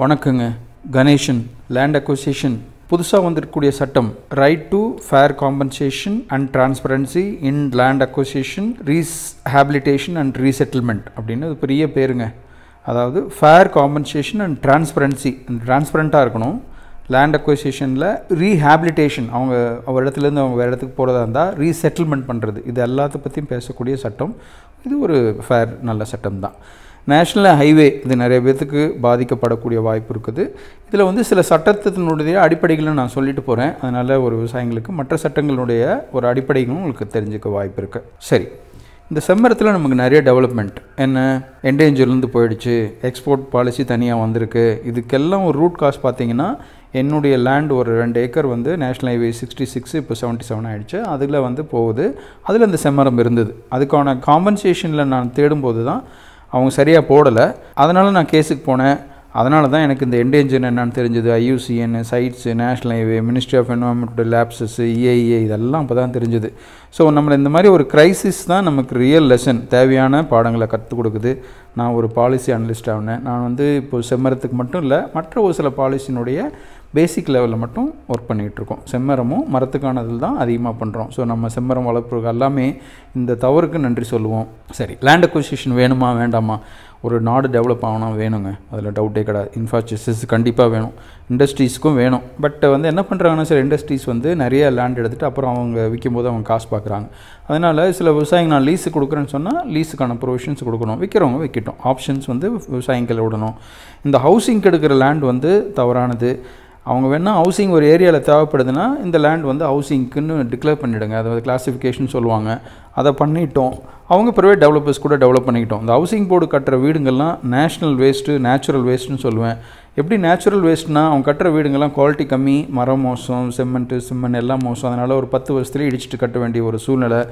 வணக்கங்க Ganesan land acquisition புதுசாக வந்திருக்கக்கூடிய சட்டம் right to fair compensation and transparency in land acquisition habilitation and resettlement அப்படின்னு அது பெரிய பேருங்க அதாவது ஃபேர் காம்பன்சேஷன் அண்ட் டிரான்ஸ்பரன்சி டிரான்ஸ்பரண்ட்டாக இருக்கணும் லேண்ட் அக்வசிஷனில் ரீஹாபிலிட்டேஷன் அவங்க அவர் இடத்துலேருந்து அவங்க வேறு இடத்துக்கு போகிறதா இருந்தால் ரீசெட்டில்மெண்ட் பண்ணுறது இது எல்லாத்த பற்றியும் பேசக்கூடிய சட்டம் இது ஒரு ஃபேர் நல்ல சட்டம் தான் நேஷ்னல் ஹைவே இது நிறைய பேர்த்துக்கு பாதிக்கப்படக்கூடிய வாய்ப்பு இருக்குது இதில் வந்து சில சட்டத்தினுடைய அடிப்படைகளும் நான் சொல்லிட்டு போகிறேன் அதனால் ஒரு விவசாயிகளுக்கு மற்ற சட்டங்களுடைய ஒரு அடிப்படைகளும் உங்களுக்கு தெரிஞ்சுக்க வாய்ப்பு இருக்குது சரி இந்த செம்மரத்தில் நமக்கு நிறைய டெவலப்மெண்ட் என்ன என்டேஞ்சர்லேருந்து போயிடுச்சு எக்ஸ்போர்ட் பாலிசி தனியாக வந்திருக்கு இதுக்கெல்லாம் ஒரு ரூட் காஸ்ட் பார்த்திங்கன்னா என்னுடைய லேண்ட் ஒரு ரெண்டு ஏக்கர் வந்து நேஷ்னல் ஹைவே சிக்ஸ்டி சிக்ஸ் இப்போ செவன்ட்டி செவன் ஆகிடுச்சு அதில் வந்து போகுது அதில் இந்த செம்மரம் இருந்தது அதுக்கான காம்பன்சேஷனில் நான் தேடும்போது தான் அவங்க சரியாக போடலை அதனால் நான் கேஸுக்கு போனேன் அதனால தான் எனக்கு இந்த என்டேஞ்சர் என்னன்னு தெரிஞ்சது IUCN CITES national highway ministry of environmental lapses இஏஇஏ இதெல்லாம் அப்போ தான் தெரிஞ்சுது ஸோ நம்மளை இந்த மாதிரி ஒரு க்ரைசிஸ் தான் நமக்கு ரியல் லெசன் தேவையான பாடங்களை கற்றுக் கொடுக்குது நான் ஒரு பாலிசி அனலிஸ்ட் ஆகினேன் நான் வந்து இப்போ செம்மரத்துக்கு மட்டும் இல்லை மற்ற ஒரு சில பாலிசினுடைய பேசிக் லெவலில் மட்டும் ஒர்க் பண்ணிகிட்ருக்கோம் செம்மரமும் மரத்துக்கானதில் தான் அதிகமாக பண்ணுறோம் ஸோ நம்ம செம்மரம் வளர்ப்புகள் எல்லாமே இந்த தவறுக்கு நன்றி சொல்லுவோம் சரி லேண்ட் அக்விசிஷன் வேணுமா வேண்டாமா ஒரு நாடு டெவலப் ஆகணும் வேணுங்க அதில் டவுட்டே கிடையாது இன்ஃப்ராஸ்ட்ரக்சர்ஸ் கண்டிப்பாக வேணும் இண்டஸ்ட்ரீஸ்க்கும் வேணும் பட் வந்து என்ன பண்ணுறாங்கன்னா சில இண்டஸ்ட்ரீஸ் வந்து நிறைய லேண்ட் எடுத்துகிட்டு அப்புறம் அவங்க விற்கும்போது அவங்க காசு பார்க்குறாங்க அதனால் சில விவசாயிங்க நான் லீஸு கொடுக்குறேன்னு சொன்னால் லீஸுக்கான ப்ரொவிஷன்ஸ் கொடுக்கணும் விற்கிறவங்க விற்கட்டும் ஆப்ஷன்ஸ் வந்து விவசாயிங்களை விடணும் இந்த ஹவுசிங்க்கு எடுக்கிற லேண்ட் வந்து தவறானது அவங்க வேணால் ஹவுசிங் ஒரு ஏரியாவில் தேவைப்படுதுன்னா இந்த லேண்ட் வந்து ஹவுசிங்க்குன்னு டிக்ளேர் பண்ணிவிடுங்க அதை வந்து கிளாஸிஃபிகேஷன் சொல்லுவாங்க அதை பண்ணிட்டோம் அவங்க ப்ரைவேட் டெவலப்பர்ஸ் கூட டெவலப் பண்ணிக்கிட்டோம் இந்த ஹவுசிங் போர்டு கட்டுற வீடுங்கள்லாம் நேஷ்னல் வேஸ்ட்டு நேச்சுரல் வேஸ்ட்டுன்னு சொல்லுவேன் எப்படி நேச்சுரல் வேஸ்ட்னா அவங்க கட்டுற வீடுங்கள்லாம் குவாலிட்டி கம்மி மரம் மோசம் செம்மெண்ட்டு சிம்மெண்ட் எல்லாம் மோசம் அதனால் ஒரு பத்து வருஷத்துலேயே இடிச்சிட்டு கட்ட வேண்டிய ஒரு சூழ்நிலை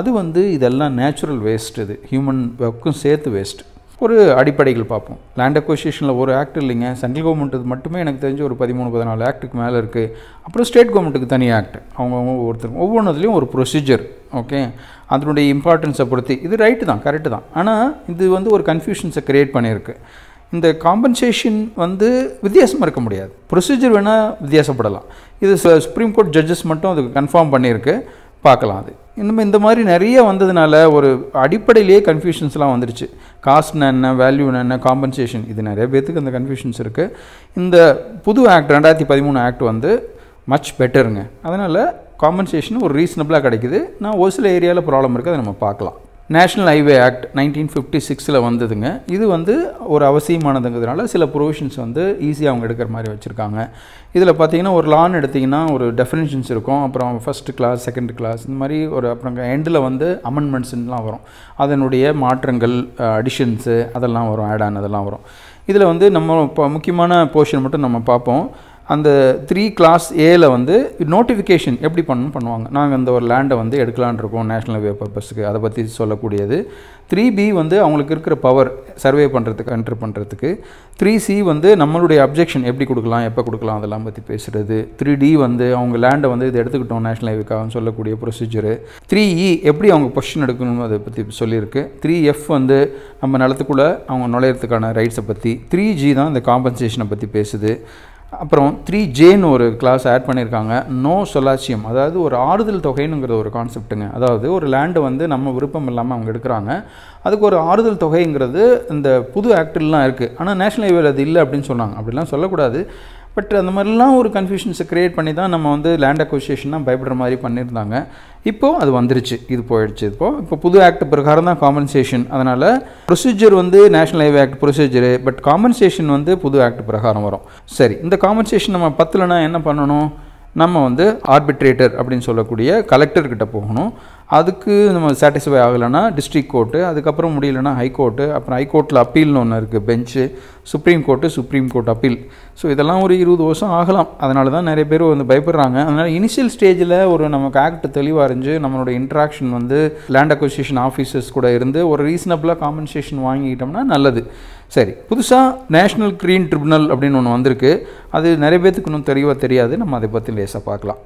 அது வந்து இதெல்லாம் நேச்சுரல் வேஸ்ட் இது ஹியூமன் ஒர்க்கும் சேர்த்து வேஸ்ட் ஒரு அடிப்படைகள் பார்ப்போம் லேண்ட் அக்வசிஷனில் ஒரு ஆக்ட் இல்லைங்க சென்ட்ரல் கவர்மெண்ட்டு மட்டுமே எனக்கு தெரிஞ்சு ஒரு பதிமூணு பதினாலு ஆக்ட்டுக்கு மேலே இருக்குது அப்புறம் ஸ்டேட் கவர்மெண்ட்டுக்கு தனி ஆக்ட் அவங்கவுங்க ஒருத்தர் ஒவ்வொன்றதுலேயும் ஒரு ப்ரொசீஜர் ஓகே அதனுடைய இம்பார்ட்டன்ஸை பொறுத்து இது ரைட்டு தான் கரெக்டு தான் ஆனால் இது வந்து ஒரு கன்ஃபியூஷன்ஸை க்ரியேட் பண்ணியிருக்கு இந்த காம்பன்சேஷன் வந்து வித்தியாசமாக இருக்க முடியாது ப்ரொசீஜர் வேணால் வித்தியாசப்படலாம் இது சுப்ரீம் கோர்ட் ஜட்ஜஸ் மட்டும் அதுக்கு கன்ஃபார்ம் பண்ணியிருக்கு பார்க்கலாம் அது இன்னும் இந்த மாதிரி நிறைய வந்ததுனால ஒரு அடிப்படையிலேயே கன்ஃபியூஷன்ஸ்லாம் வந்துடுச்சு காஸ்ட்னா என்ன வேல்யூனா என்ன காம்பன்சேஷன் இது நிறைய பேர்த்துக்கு அந்த கன்ஃபியூஷன்ஸ் இருக்குது இந்த புது ஆக்ட் ரெண்டாயிரத்தி பதிமூணு ஆக்ட் வந்து மச் பெட்டருங்க அதனால் காம்பன்சேஷன் ஒரு ரீசனபிளாக கிடைக்குது நான் ஒரு சில ஏரியாவில் ப்ராப்ளம் இருக்குது அதை நம்ம பார்க்கலாம் national highway act nineteen fifty சிக்ஸில் வந்ததுங்க இது வந்து ஒரு அவசியமானதுங்கிறதுனால சில ப்ரொவிஷன்ஸ் வந்து ஈஸியாக அவங்க எடுக்கிற மாதிரி வச்சுருக்காங்க இதில் பார்த்தீங்கன்னா ஒரு லான் எடுத்திங்கன்னா ஒரு டெஃபினேஷன்ஸ் இருக்கும் அப்புறம் ஃபஸ்ட் கிளாஸ் செகண்ட் கிளாஸ் இந்த மாதிரி ஒரு அப்புறம் எண்டில் வந்து அமெண்ட்மெண்ட்ஸ்லாம் வரும் அதனுடைய மாற்றங்கள் அடிஷன்ஸு அதெல்லாம் வரும் ஆட் ஆன் அதெல்லாம் வரும் இதில் வந்து நம்ம இப்போ முக்கியமான போர்ஷன் மட்டும் நம்ம பார்ப்போம் அந்த த்ரீ கிளாஸ் ஏல வந்து நோட்டிஃபிகேஷன் எப்படி பண்ணணும் பண்ணுவாங்க நாங்கள் அந்த ஒரு லேண்டை வந்து எடுக்கலான் இருக்கோம் நேஷனல் வே பர்பஸ்க்கு அதை பற்றி சொல்லக்கூடியது த்ரீ பி வந்து அவங்களுக்கு இருக்கிற பவர் சர்வே பண்ணுறதுக்கு என்ட்ரு பண்ணுறதுக்கு த்ரீ சி வந்து நம்மளுடைய அப்ஜெக்ஷன் எப்படி கொடுக்கலாம் எப்போ கொடுக்கலாம் அதெல்லாம் பற்றி பேசுகிறது த்ரீ டி வந்து அவங்க லேண்டை வந்து இது எடுத்துக்கிட்டோம் நேஷனல் ஹைவேக்காகனு சொல்லக்கூடிய ப்ரொசீஜரு த்ரீ இ எப்படி அவங்க கொஷின் எடுக்கணும் அதை பற்றி சொல்லியிருக்கு த்ரீ எஃப் வந்து நம்ம நிலத்துக்குள்ளே அவங்க நுழையிறதுக்கான ரைட்ஸை பற்றி த்ரீ ஜி தான் இந்த காம்பன்சேஷனை பற்றி பேசுது அப்புறம் த்ரீ ஜேன்னு ஒரு கிளாஸ் ஆட் பண்ணியிருக்காங்க நோ சொலாசியம் அதாவது ஒரு ஆறுதல் தொகைனுங்கிற ஒரு கான்செப்ட்டுங்க அதாவது ஒரு லேண்டு வந்து நம்ம விருப்பம் இல்லாமல் அவங்க எடுக்கிறாங்க அதுக்கு ஒரு ஆறுதல் தொகைங்கிறது இந்த புது ஆக்டிலாம் இருக்குது ஆனால் நேஷனல் ஹைவேல அது இல்லை அப்படின்னு சொன்னாங்க அப்படிலாம் சொல்லக்கூடாது பட் அந்த மாதிரிலாம் ஒரு கன்ஃபியூஷன்ஸை க்ரியேட் பண்ணி தான் நம்ம வந்து லேண்ட் அக்கோசியேஷன்லாம் பயப்படுற மாதிரி பண்ணியிருந்தாங்க இப்போது அது வந்துருச்சு இது போயிடுச்சு இப்போது இப்போ புது ஆக்ட் பிரகாரம் தான் காம்பன்சேஷன் அதனால் ப்ரொசீஜர் வந்து national highway act procedure but compensation வந்து புது ஆக்ட் பிரகாரம் வரும் சரி இந்த காம்பன்சேஷன் நம்ம பத்துலனா என்ன பண்ணணும் நம்ம வந்து ஆர்பிட்ரேட்டர் அப்படின்னு சொல்லக்கூடிய கலெக்டர்கிட்ட போகணும் அதுக்கு நம்ம சாட்டிஸ்ஃபை ஆகலைன்னா டிஸ்ட்ரிக் கோர்ட்டு அதுக்கப்புறம் முடியலன்னா ஹைகோர்ட்டு அப்புறம் ஹைகோர்ட்டில் அப்பீல்னு ஒன்று இருக்குது bench supreme court supreme court appeal so இதெல்லாம் ஒரு இருபது வருஷம் ஆகலாம் அதனால தான் நிறைய பேர் வந்து பயப்படுறாங்க அதனால் இனிஷியல் ஸ்டேஜில் ஒரு நமக்கு ஆக்ட் தெளிவாக அறிஞ்சு நம்மளோட இன்ட்ராக்ஷன் வந்து லேண்ட் அக்கோசியேஷன் ஆஃபீஸர்ஸ் கூட இருந்து ஒரு ரீசனபிளாக காம்பன்சேஷன் வாங்கிக்கிட்டோம்னா நல்லது சரி புதுசாக நேஷ்னல் க்ரீன் ட்ரிபுனல் அப்படின்னு ஒன்று வந்திருக்கு அது நிறைய பேர்த்துக்கு இன்னும் தெரியவாக தெரியாது நம்ம அதை பற்றி லேசாக பார்க்கலாம்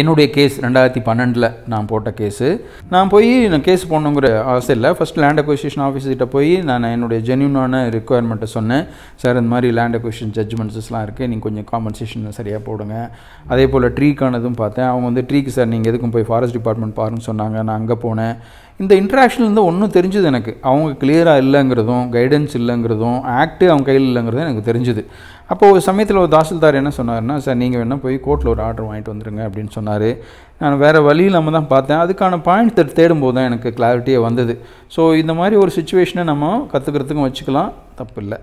என்னுடைய கேஸ் ரெண்டாயிரத்தி பன்னெண்டில் நான் போட்ட கேஸு நான் போய் நான் கேஸ் போடணுங்கிற ஆசை இல்லை ஃபஸ்ட் லேண்ட் அக்விசிஷன் ஆஃபீஸ்கிட்ட போய் நான் என்னுடைய ஜென்யூனான ரிக்குவயர்மெண்ட்டை சொன்னேன் சார் இந்த மாதிரி லேண்ட் அக்விசிஷன் ஜட்ஜ்மெண்ட்ஸ்லாம் இருக்குது நீங்கள் கொஞ்சம் காம்பன்சேஷன் சரியாக போடுங்க அதே போல் ட்ரீக்கானதும் பார்த்தேன் அவங்க வந்து ட்ரீக்கு சார் நீங்கள் எதுக்கும் போய் ஃபாரஸ்ட் டிபார்ட்மெண்ட் பாருன்னு சொன்னாங்க நான் அங்கே போனேன் இந்த இன்ட்ராக்ஷன்லேருந்து ஒன்றும் தெரிஞ்சுது எனக்கு அவங்க கிளியராக இல்லைங்கிறதும் கைடன்ஸ் இல்லைங்கிறதும் ஆக்டு அவங்க கையில் இல்லைங்கிறதும் எனக்கு தெரிஞ்சுது அப்போது ஒரு சமயத்தில் ஒரு தாசில்தார் என்ன சொன்னார்னா சார் நீங்கள் வேணால் போய் கோர்ட்டில் ஒரு ஆர்டர் வாங்கிட்டு வந்துடுங்க அப்படின்னு சொன்னார் நான் வேறு வழி இல்லாமல் தான் பார்த்தேன் அதுக்கான பாயிண்ட் தேடும்போது தான் எனக்கு கிளாரிட்டியே வந்தது ஸோ இந்த மாதிரி ஒரு சுச்சுவேஷனை நம்ம கற்றுக்கிறதுக்கும் வச்சுக்கலாம் தப்பு இல்லை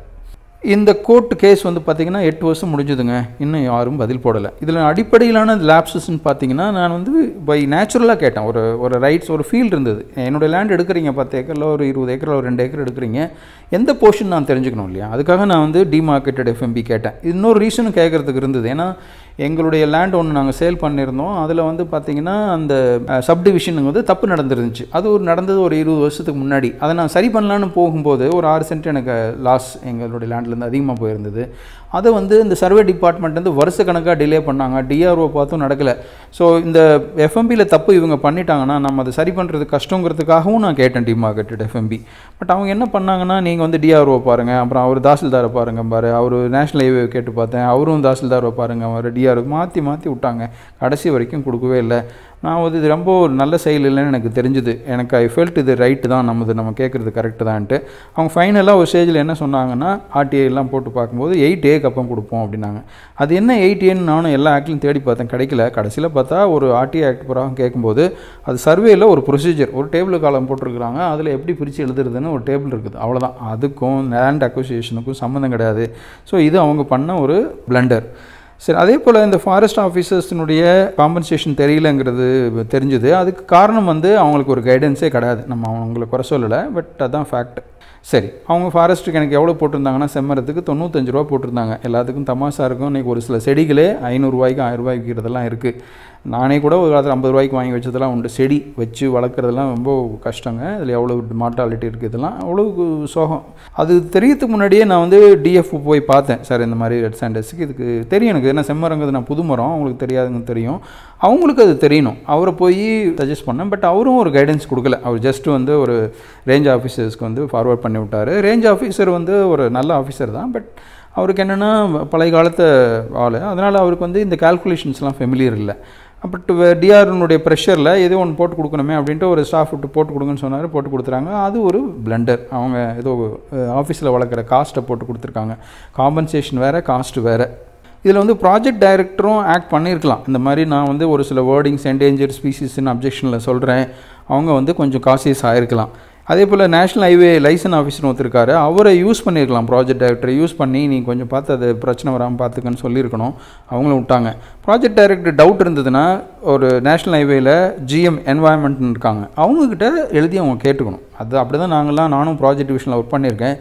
இந்த கோர்ட்டு கேஸ் வந்து பார்த்திங்கன்னா எட்டு வருஷம் முடிஞ்சுதுங்க இன்னும் யாரும் பதில் போடலை இதில் அடிப்படையிலான லேப்ஸஸ்ன்னு பார்த்தீங்கன்னா நான் வந்து பை நேச்சுரலாக கேட்டேன் ஒரு ஒரு ரைட்ஸ் ஒரு ஃபீல்டு இருந்தது என்னுடைய லேண்ட் எடுக்கிறீங்க பத்து ஏக்கரில் ஒரு இருபது ஏக்கரில் ஒரு ரெண்டு ஏக்கர் எடுக்கிறீங்க எந்த போர்ஷன் நான் தெரிஞ்சுக்கணும் இல்லையா அதுக்காக நான் வந்து டிமார்க்கெட்டட் எஃப்எம்பி கேட்டேன் இன்னொரு ரீசனும் கேட்குறதுக்கு இருந்தது ஏன்னா எங்களுடைய லேண்ட் ஒன்று நாங்கள் சேல் பண்ணியிருந்தோம் அதில் வந்து பார்த்திங்கன்னா அந்த சப்டிவிஷனுங்க வந்து தப்பு நடந்துருந்துச்சு அது ஒரு நடந்தது ஒரு இருபது வருஷத்துக்கு முன்னாடி அதை நான் சரி பண்ணலான்னு போகும்போது ஒரு ஆறு சென்ட் எனக்கு லாஸ் எங்களுடைய லேண்டில் அதிகமாக போயிருந்தது அதை வந்து இந்த சர்வே டிபார்ட்மெண்ட் வந்து வருஷ கணக்காக டிலே பண்ணாங்க டிஆர்ஓ பார்த்தும் நடக்கலை ஸோ இந்த எஃப்எம்பியில் தப்பு இவங்க பண்ணிட்டாங்கன்னா நம்ம அதை சரி பண்ணுறது கஷ்டங்கிறதுக்காகவும் நான் கேட்டேன் டிமார்க்கெட்டட் எஃப்எம்பி பட் அவங்க என்ன பண்ணாங்கன்னா நீங்கள் வந்து டிஆர்ஓ பாருங்கள் அப்புறம் அவர் தாசில்தாரை பாருங்கள் பாரு அவர் நேஷனல் ஹைவே கேட்டு பார்த்தேன் அவரும் தாசில்தாரை பாருங்கள் அவர் டிஆர்ஓ மாற்றி மாற்றி விட்டாங்க கடைசி வரைக்கும் கொடுக்கவே இல்லை நான் வந்து இது ரொம்ப ஒரு நல்ல செயல் இல்லைன்னு எனக்கு தெரிஞ்சுது எனக்கு ஐ ஃபெல்ட் இது ரைட்டு தான் நமது நம்ம கேட்குறது கரெக்டு தான்ட்டு அவங்க ஃபைனலாக ஒரு ஸ்டேஜில் என்ன சொன்னாங்கன்னா ஆர்டிஐலாம் போட்டு பார்க்கும்போது எயிட் ஏ அப்போ கொடுப்போம் அப்படின்னாங்க அது என்ன எயிட் நானும் எல்லா ஆக்ட்லையும் தேடி பார்த்தேன் கிடைக்கல கடைசியில் பார்த்தா ஒரு ஆர்டி ஆக்ட் புறம் கேட்கும்போது அது சர்வேயில் ஒரு ப்ரொசீஜர் ஒரு டேபிள் காலம் போட்டிருக்கிறாங்க அதில் எப்படி பிரித்து எழுதுறதுன்னு ஒரு டேபிள் இருக்குது அவ்வளோதான் அதுக்கும் லேண்ட் அக்கோசியேஷனுக்கும் சம்மந்தம் கிடையாது ஸோ இது அவங்க பண்ண ஒரு பிளண்டர் சரி அதே போல் இந்த ஃபாரஸ்ட் ஆஃபீஸர்ஸினுடைய காம்பன்சேஷன் தெரியலங்கிறது தெரிஞ்சுது அதுக்கு காரணம் வந்து அவங்களுக்கு ஒரு கைடன்ஸே கிடையாது நம்ம அவங்களை குறை சொல்லலை பட் அதுதான் ஃபேக்ட் சரி அவங்க ஃபாரஸ்ட்டுக்கு எனக்கு எவ்வளோ போட்டிருந்தாங்கன்னா செம்மரத்துக்கு தொண்ணூத்தஞ்சு ரூபா போட்டிருந்தாங்க எல்லாத்துக்கும் தமாஷா இருக்கும் இன்றைக்கி ஒரு சில செடிகளே ஐநூறுரூவாய்க்கு ஆயிரரூபாய்க்கு இருக்கிறதெல்லாம் இருக்குது நானே கூட ஒரு காலத்தில் ஐம்பது ரூபாய்க்கு வாங்கி வச்சதெல்லாம் உண்டு செடி வச்சு வளர்க்குறதெல்லாம் ரொம்ப கஷ்டங்க அதில் எவ்வளோ மார்ட்டாலிட்டி இருக்குது இதெல்லாம் அவ்வளோ சோகம் அது தெரியறதுக்கு முன்னாடியே நான் வந்து டிஎஃப் போய் பார்த்தேன் சார் இந்த மாதிரி ரெட் சாண்டர்ஸுக்கு இதுக்கு தெரியும் எனக்கு ஏன்னா செம்மரங்கிறது நான் புது மரம் அவங்களுக்கு தெரியாதுன்னு தெரியும் அவங்களுக்கு அது தெரியணும் அவரை போய் சஜஸ்ட் பண்ணேன் பட் அவரும் ஒரு கைடன்ஸ் கொடுக்கல அவர் ஜஸ்ட் வந்து ஒரு ரேஞ்ச் ஆஃபீஸர்ஸ்க்கு வந்து ஃபார்வர்ட் பண்ணி விட்டார் ரேஞ்ச் ஆஃபீஸர் வந்து ஒரு நல்ல ஆஃபீஸர் தான் பட் அவருக்கு என்னென்னா பழைய காலத்து ஆள் அதனால் அவருக்கு வந்து இந்த கால்குலேஷன்ஸ்லாம் ஃபெமிலியர் இல்லை பட் டிஆர்னுடைய ப்ரெஷரில் எதுவும் ஒன்று போட்டு கொடுக்கணுமே அப்படின்ட்டு ஒரு ஸ்டாஃப் விட்டு போட்டு கொடுங்கன்னு சொன்னார் போட்டு கொடுத்துறாங்க அது ஒரு பிளண்டர் அவங்க ஏதோ ஆஃபீஸில் வளர்க்குற காஸ்ட்டை போட்டு கொடுத்துருக்காங்க காம்பன்சேஷன் வேறு காஸ்ட் வேறு இதில் வந்து ப்ராஜெக்ட் டைரக்டரும் ஆக்ட் பண்ணியிருக்கலாம் இந்த மாதிரி நான் வந்து ஒரு சில வேர்டிங்ஸ் என்டேஞ்சர் ஸ்பீசிஸ்ன்னு அப்ஜெக்ஷனில் சொல்கிறேன் அவங்க வந்து கொஞ்சம் காசியஸ் ஆகிருக்கலாம் அதே போல் நேஷ்னல் ஹைவே லைசன் ஆஃபீஸர் ஒருத்தர் அவரை யூஸ் பண்ணியிருக்கலாம் ப்ராஜெக்ட் டைரக்டரை யூஸ் பண்ணி நீ கொஞ்சம் பார்த்து அது பிரச்சனை வராமல் பார்த்துக்கன்னு சொல்லியிருக்கணும் அவங்களும் விட்டாங்க ப்ராஜெக்ட் டைரக்டர் டவுட் இருந்ததுன்னா ஒரு நேஷ்னல் ஹைவேயில் ஜிஎம் என்வாயன்மெண்ட்னு இருக்காங்க அவங்கக்கிட்ட எழுதி அவங்க கேட்டுக்கணும் அது அப்படி தான் நாங்கள்லாம் நானும் ப்ராஜெக்ட் டிவிஷனில் ஒர்க் பண்ணியிருக்கேன்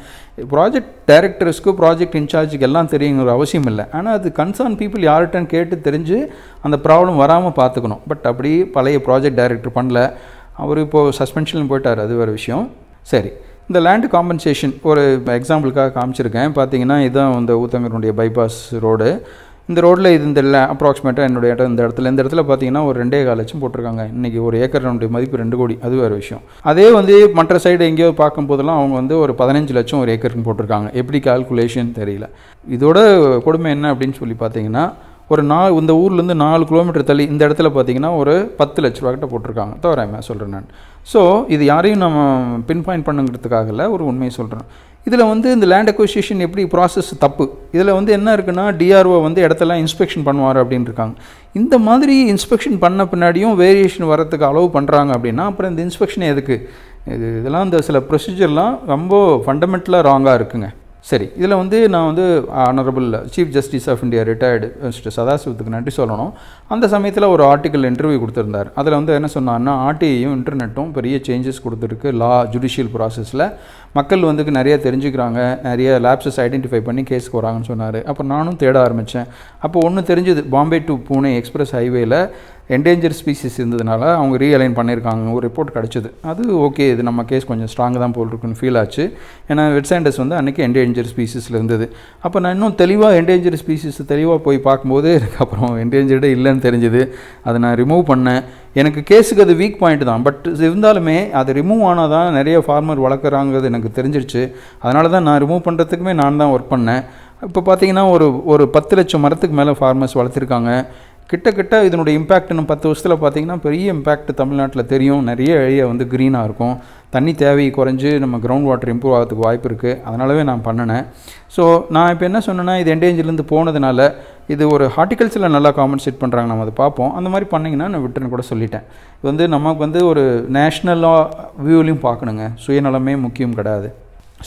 ப்ராஜெக்ட் டைரக்டர்ஸ்க்கு ப்ராஜெக்ட் இன்சார்ஜுக்கு எல்லாம் தெரியுங்கிற அவசியம் இல்லை ஆனால் அது கன்சர்ன் பீப்புள் யார்கிட்டன்னு கேட்டு தெரிஞ்சு அந்த ப்ராப்ளம் வராமல் பார்த்துக்கணும் பட் அப்படி பழைய ப்ராஜெக்ட் டைரக்டர் பண்ணல அவர் இப்போது சஸ்பென்ஷனில் போயிட்டார் அது வேறு விஷயம் சரி இந்த லேண்டு காம்பன்சேஷன் ஒரு எக்ஸாம்பிளுக்காக காமிச்சிருக்கேன் பார்த்தீங்கன்னா இதுதான் இந்த ஊத்தங்கருடைய பைபாஸ் ரோடு இந்த ரோட்டில் இது இந்த இல்லை அப்ராக்சிமேட்டாக என்னுடைய இடம் இந்த இடத்துல இந்த இடத்துல பார்த்தீங்கன்னா ஒரு ரெண்டே கால் லட்சம் போட்டிருக்காங்க இன்றைக்கி ஒரு ஏக்கரனுடைய மதிப்பு ரெண்டு கோடி அது வேறு விஷயம் அதே வந்து மற்ற சைடு எங்கேயோ பார்க்கும்போதெல்லாம் அவங்க வந்து ஒரு பதினஞ்சு லட்சம் ஒரு ஏக்கருக்கு போட்டிருக்காங்க எப்படி கால்குலேஷன் தெரியல இதோட கொடுமை என்ன அப்படின்னு சொல்லி பார்த்தீங்கன்னா ஒரு நா இந்த ஊர்லேருந்து நாலு கிலோமீட்டர் தள்ளி இந்த இடத்துல பார்த்தீங்கன்னா ஒரு பத்து லட்ச ரூபாய்கிட்ட கிட்ட போட்டிருக்காங்க தோறாமல் சொல்கிறேன் நான் ஸோ இது யாரையும் நம்ம பின் பாயிண்ட் பண்ணுங்கிறதுக்காக இல்லை ஒரு உண்மையை சொல்கிறோம் இதில் வந்து இந்த லேண்ட் அக்வசியேஷன் எப்படி ப்ராசஸ் தப்பு இதில் வந்து என்ன இருக்குன்னா டிஆர்ஓ வந்து இடத்தெல்லாம் இன்ஸ்பெக்ஷன் பண்ணுவார் அப்படின்னு இருக்காங்க இந்த மாதிரி இன்ஸ்பெக்ஷன் பண்ண பின்னாடியும் வேரியேஷன் வரத்துக்கு அளவு பண்ணுறாங்க அப்படின்னா அப்புறம் இந்த இன்ஸ்பெக்ஷன் எதுக்கு இது இதெல்லாம் இந்த சில ப்ரொசீஜர்லாம் ரொம்ப ஃபண்டமெண்டலாக ராங்காக இருக்குங்க சரி இதில் வந்து நான் வந்து honourable chief justice of India retired mister சதாசிவத்துக்கு நன்றி சொல்லணும் அந்த சமயத்தில் ஒரு ஆர்டிக்கல் இன்டர்வியூ கொடுத்துருந்தார் அதில் வந்து என்ன சொன்னார்னா ஆர்டிஐயும் இன்டர்நெட்டும் பெரிய சேஞ்சஸ் கொடுத்துருக்கு லா ஜுடிஷியல் ப்ராசஸில் மக்கள் வந்து நிறைய தெரிஞ்சுக்கிறாங்க நிறைய லேப்ஸஸ் ஐடென்டிஃபை பண்ணி கேஸுக்கு வராங்கன்னு சொன்னார் அப்போ நானும் தேட ஆரம்பித்தேன் அப்போ ஒன்று தெரிஞ்சுது பாம்பே டு பூனே எக்ஸ்பிரஸ் ஹைவேயில் என்டேஞ்சர் ஸ்பீசிஸ் இருந்ததுனால அவங்க ரீஅலைன் பண்ணியிருக்காங்க ஒரு ரிப்போர்ட் கிடச்சிது அது ஓகே இது நம்ம கேஸ் கொஞ்சம் ஸ்ட்ராங்காக தான் போல் இருக்குன்னு ஃபீல் ஆச்சு ஏன்னா வெட் சாண்டஸ் வந்து அன்றைக்கி என்டேஞ்சர் ஸ்பீசிஸில் இருந்தது அப்போ நான் இன்னும் தெளிவாக என்டேஞ்சர் ஸ்பீசிஸ் தெளிவாக போய் பார்க்கும்போது அப்புறம் என்டேஞ்சர்டே இல்லைன்னு தெரிஞ்சுது அதை நான் ரிமூவ் பண்ணேன் எனக்கு கேஸுக்கு அது வீக் பாயிண்ட் தான் பட் இருந்தாலுமே அது ரிமூவ் ஆனால் தான் நிறைய ஃபார்மர் வளர்க்குறாங்கிறது எனக்கு தெரிஞ்சிருச்சு அதனால தான் நான் ரிமூவ் பண்ணுறதுக்குமே நான் தான் ஒர்க் பண்ணேன் இப்போ பார்த்தீங்கன்னா ஒரு ஒரு பத்து லட்சம் மரத்துக்கு மேலே ஃபார்மர்ஸ் வளர்த்துருக்காங்க கிட்டக்கிட்ட இதனுடைய இம்பேக்ட் நம்ம பத்து வருஷத்தில் பார்த்தீங்கன்னா பெரிய இம்பேக்ட் தமிழ்நாட்டில் தெரியும் நிறைய ஏரியா வந்து க்ரீனாக இருக்கும் தண்ணி தேவை குறைஞ்சி நம்ம கிரவுண்ட் வாட்டர் இம்ப்ரூவ் ஆகிறதுக்கு வாய்ப்பு இருக்குது அதனாலவே நான் பண்ணினேன் ஸோ நான் இப்போ என்ன சொன்னேன்னா இது எண்டேஞ்சிலேருந்து போனதுனால இது ஒரு ஹார்டிகல்ச்சரில் நல்லா காம்பன்சேட் பண்ணுறாங்க நம்ம அதை பார்ப்போம் அந்த மாதிரி பண்ணிங்கன்னா நான் விட்டுன்னு கூட சொல்லிட்டேன் இது வந்து நமக்கு வந்து ஒரு நேஷ்னலாக வியூலையும் பார்க்கணுங்க சுயநலமே முக்கியம் கிடையாது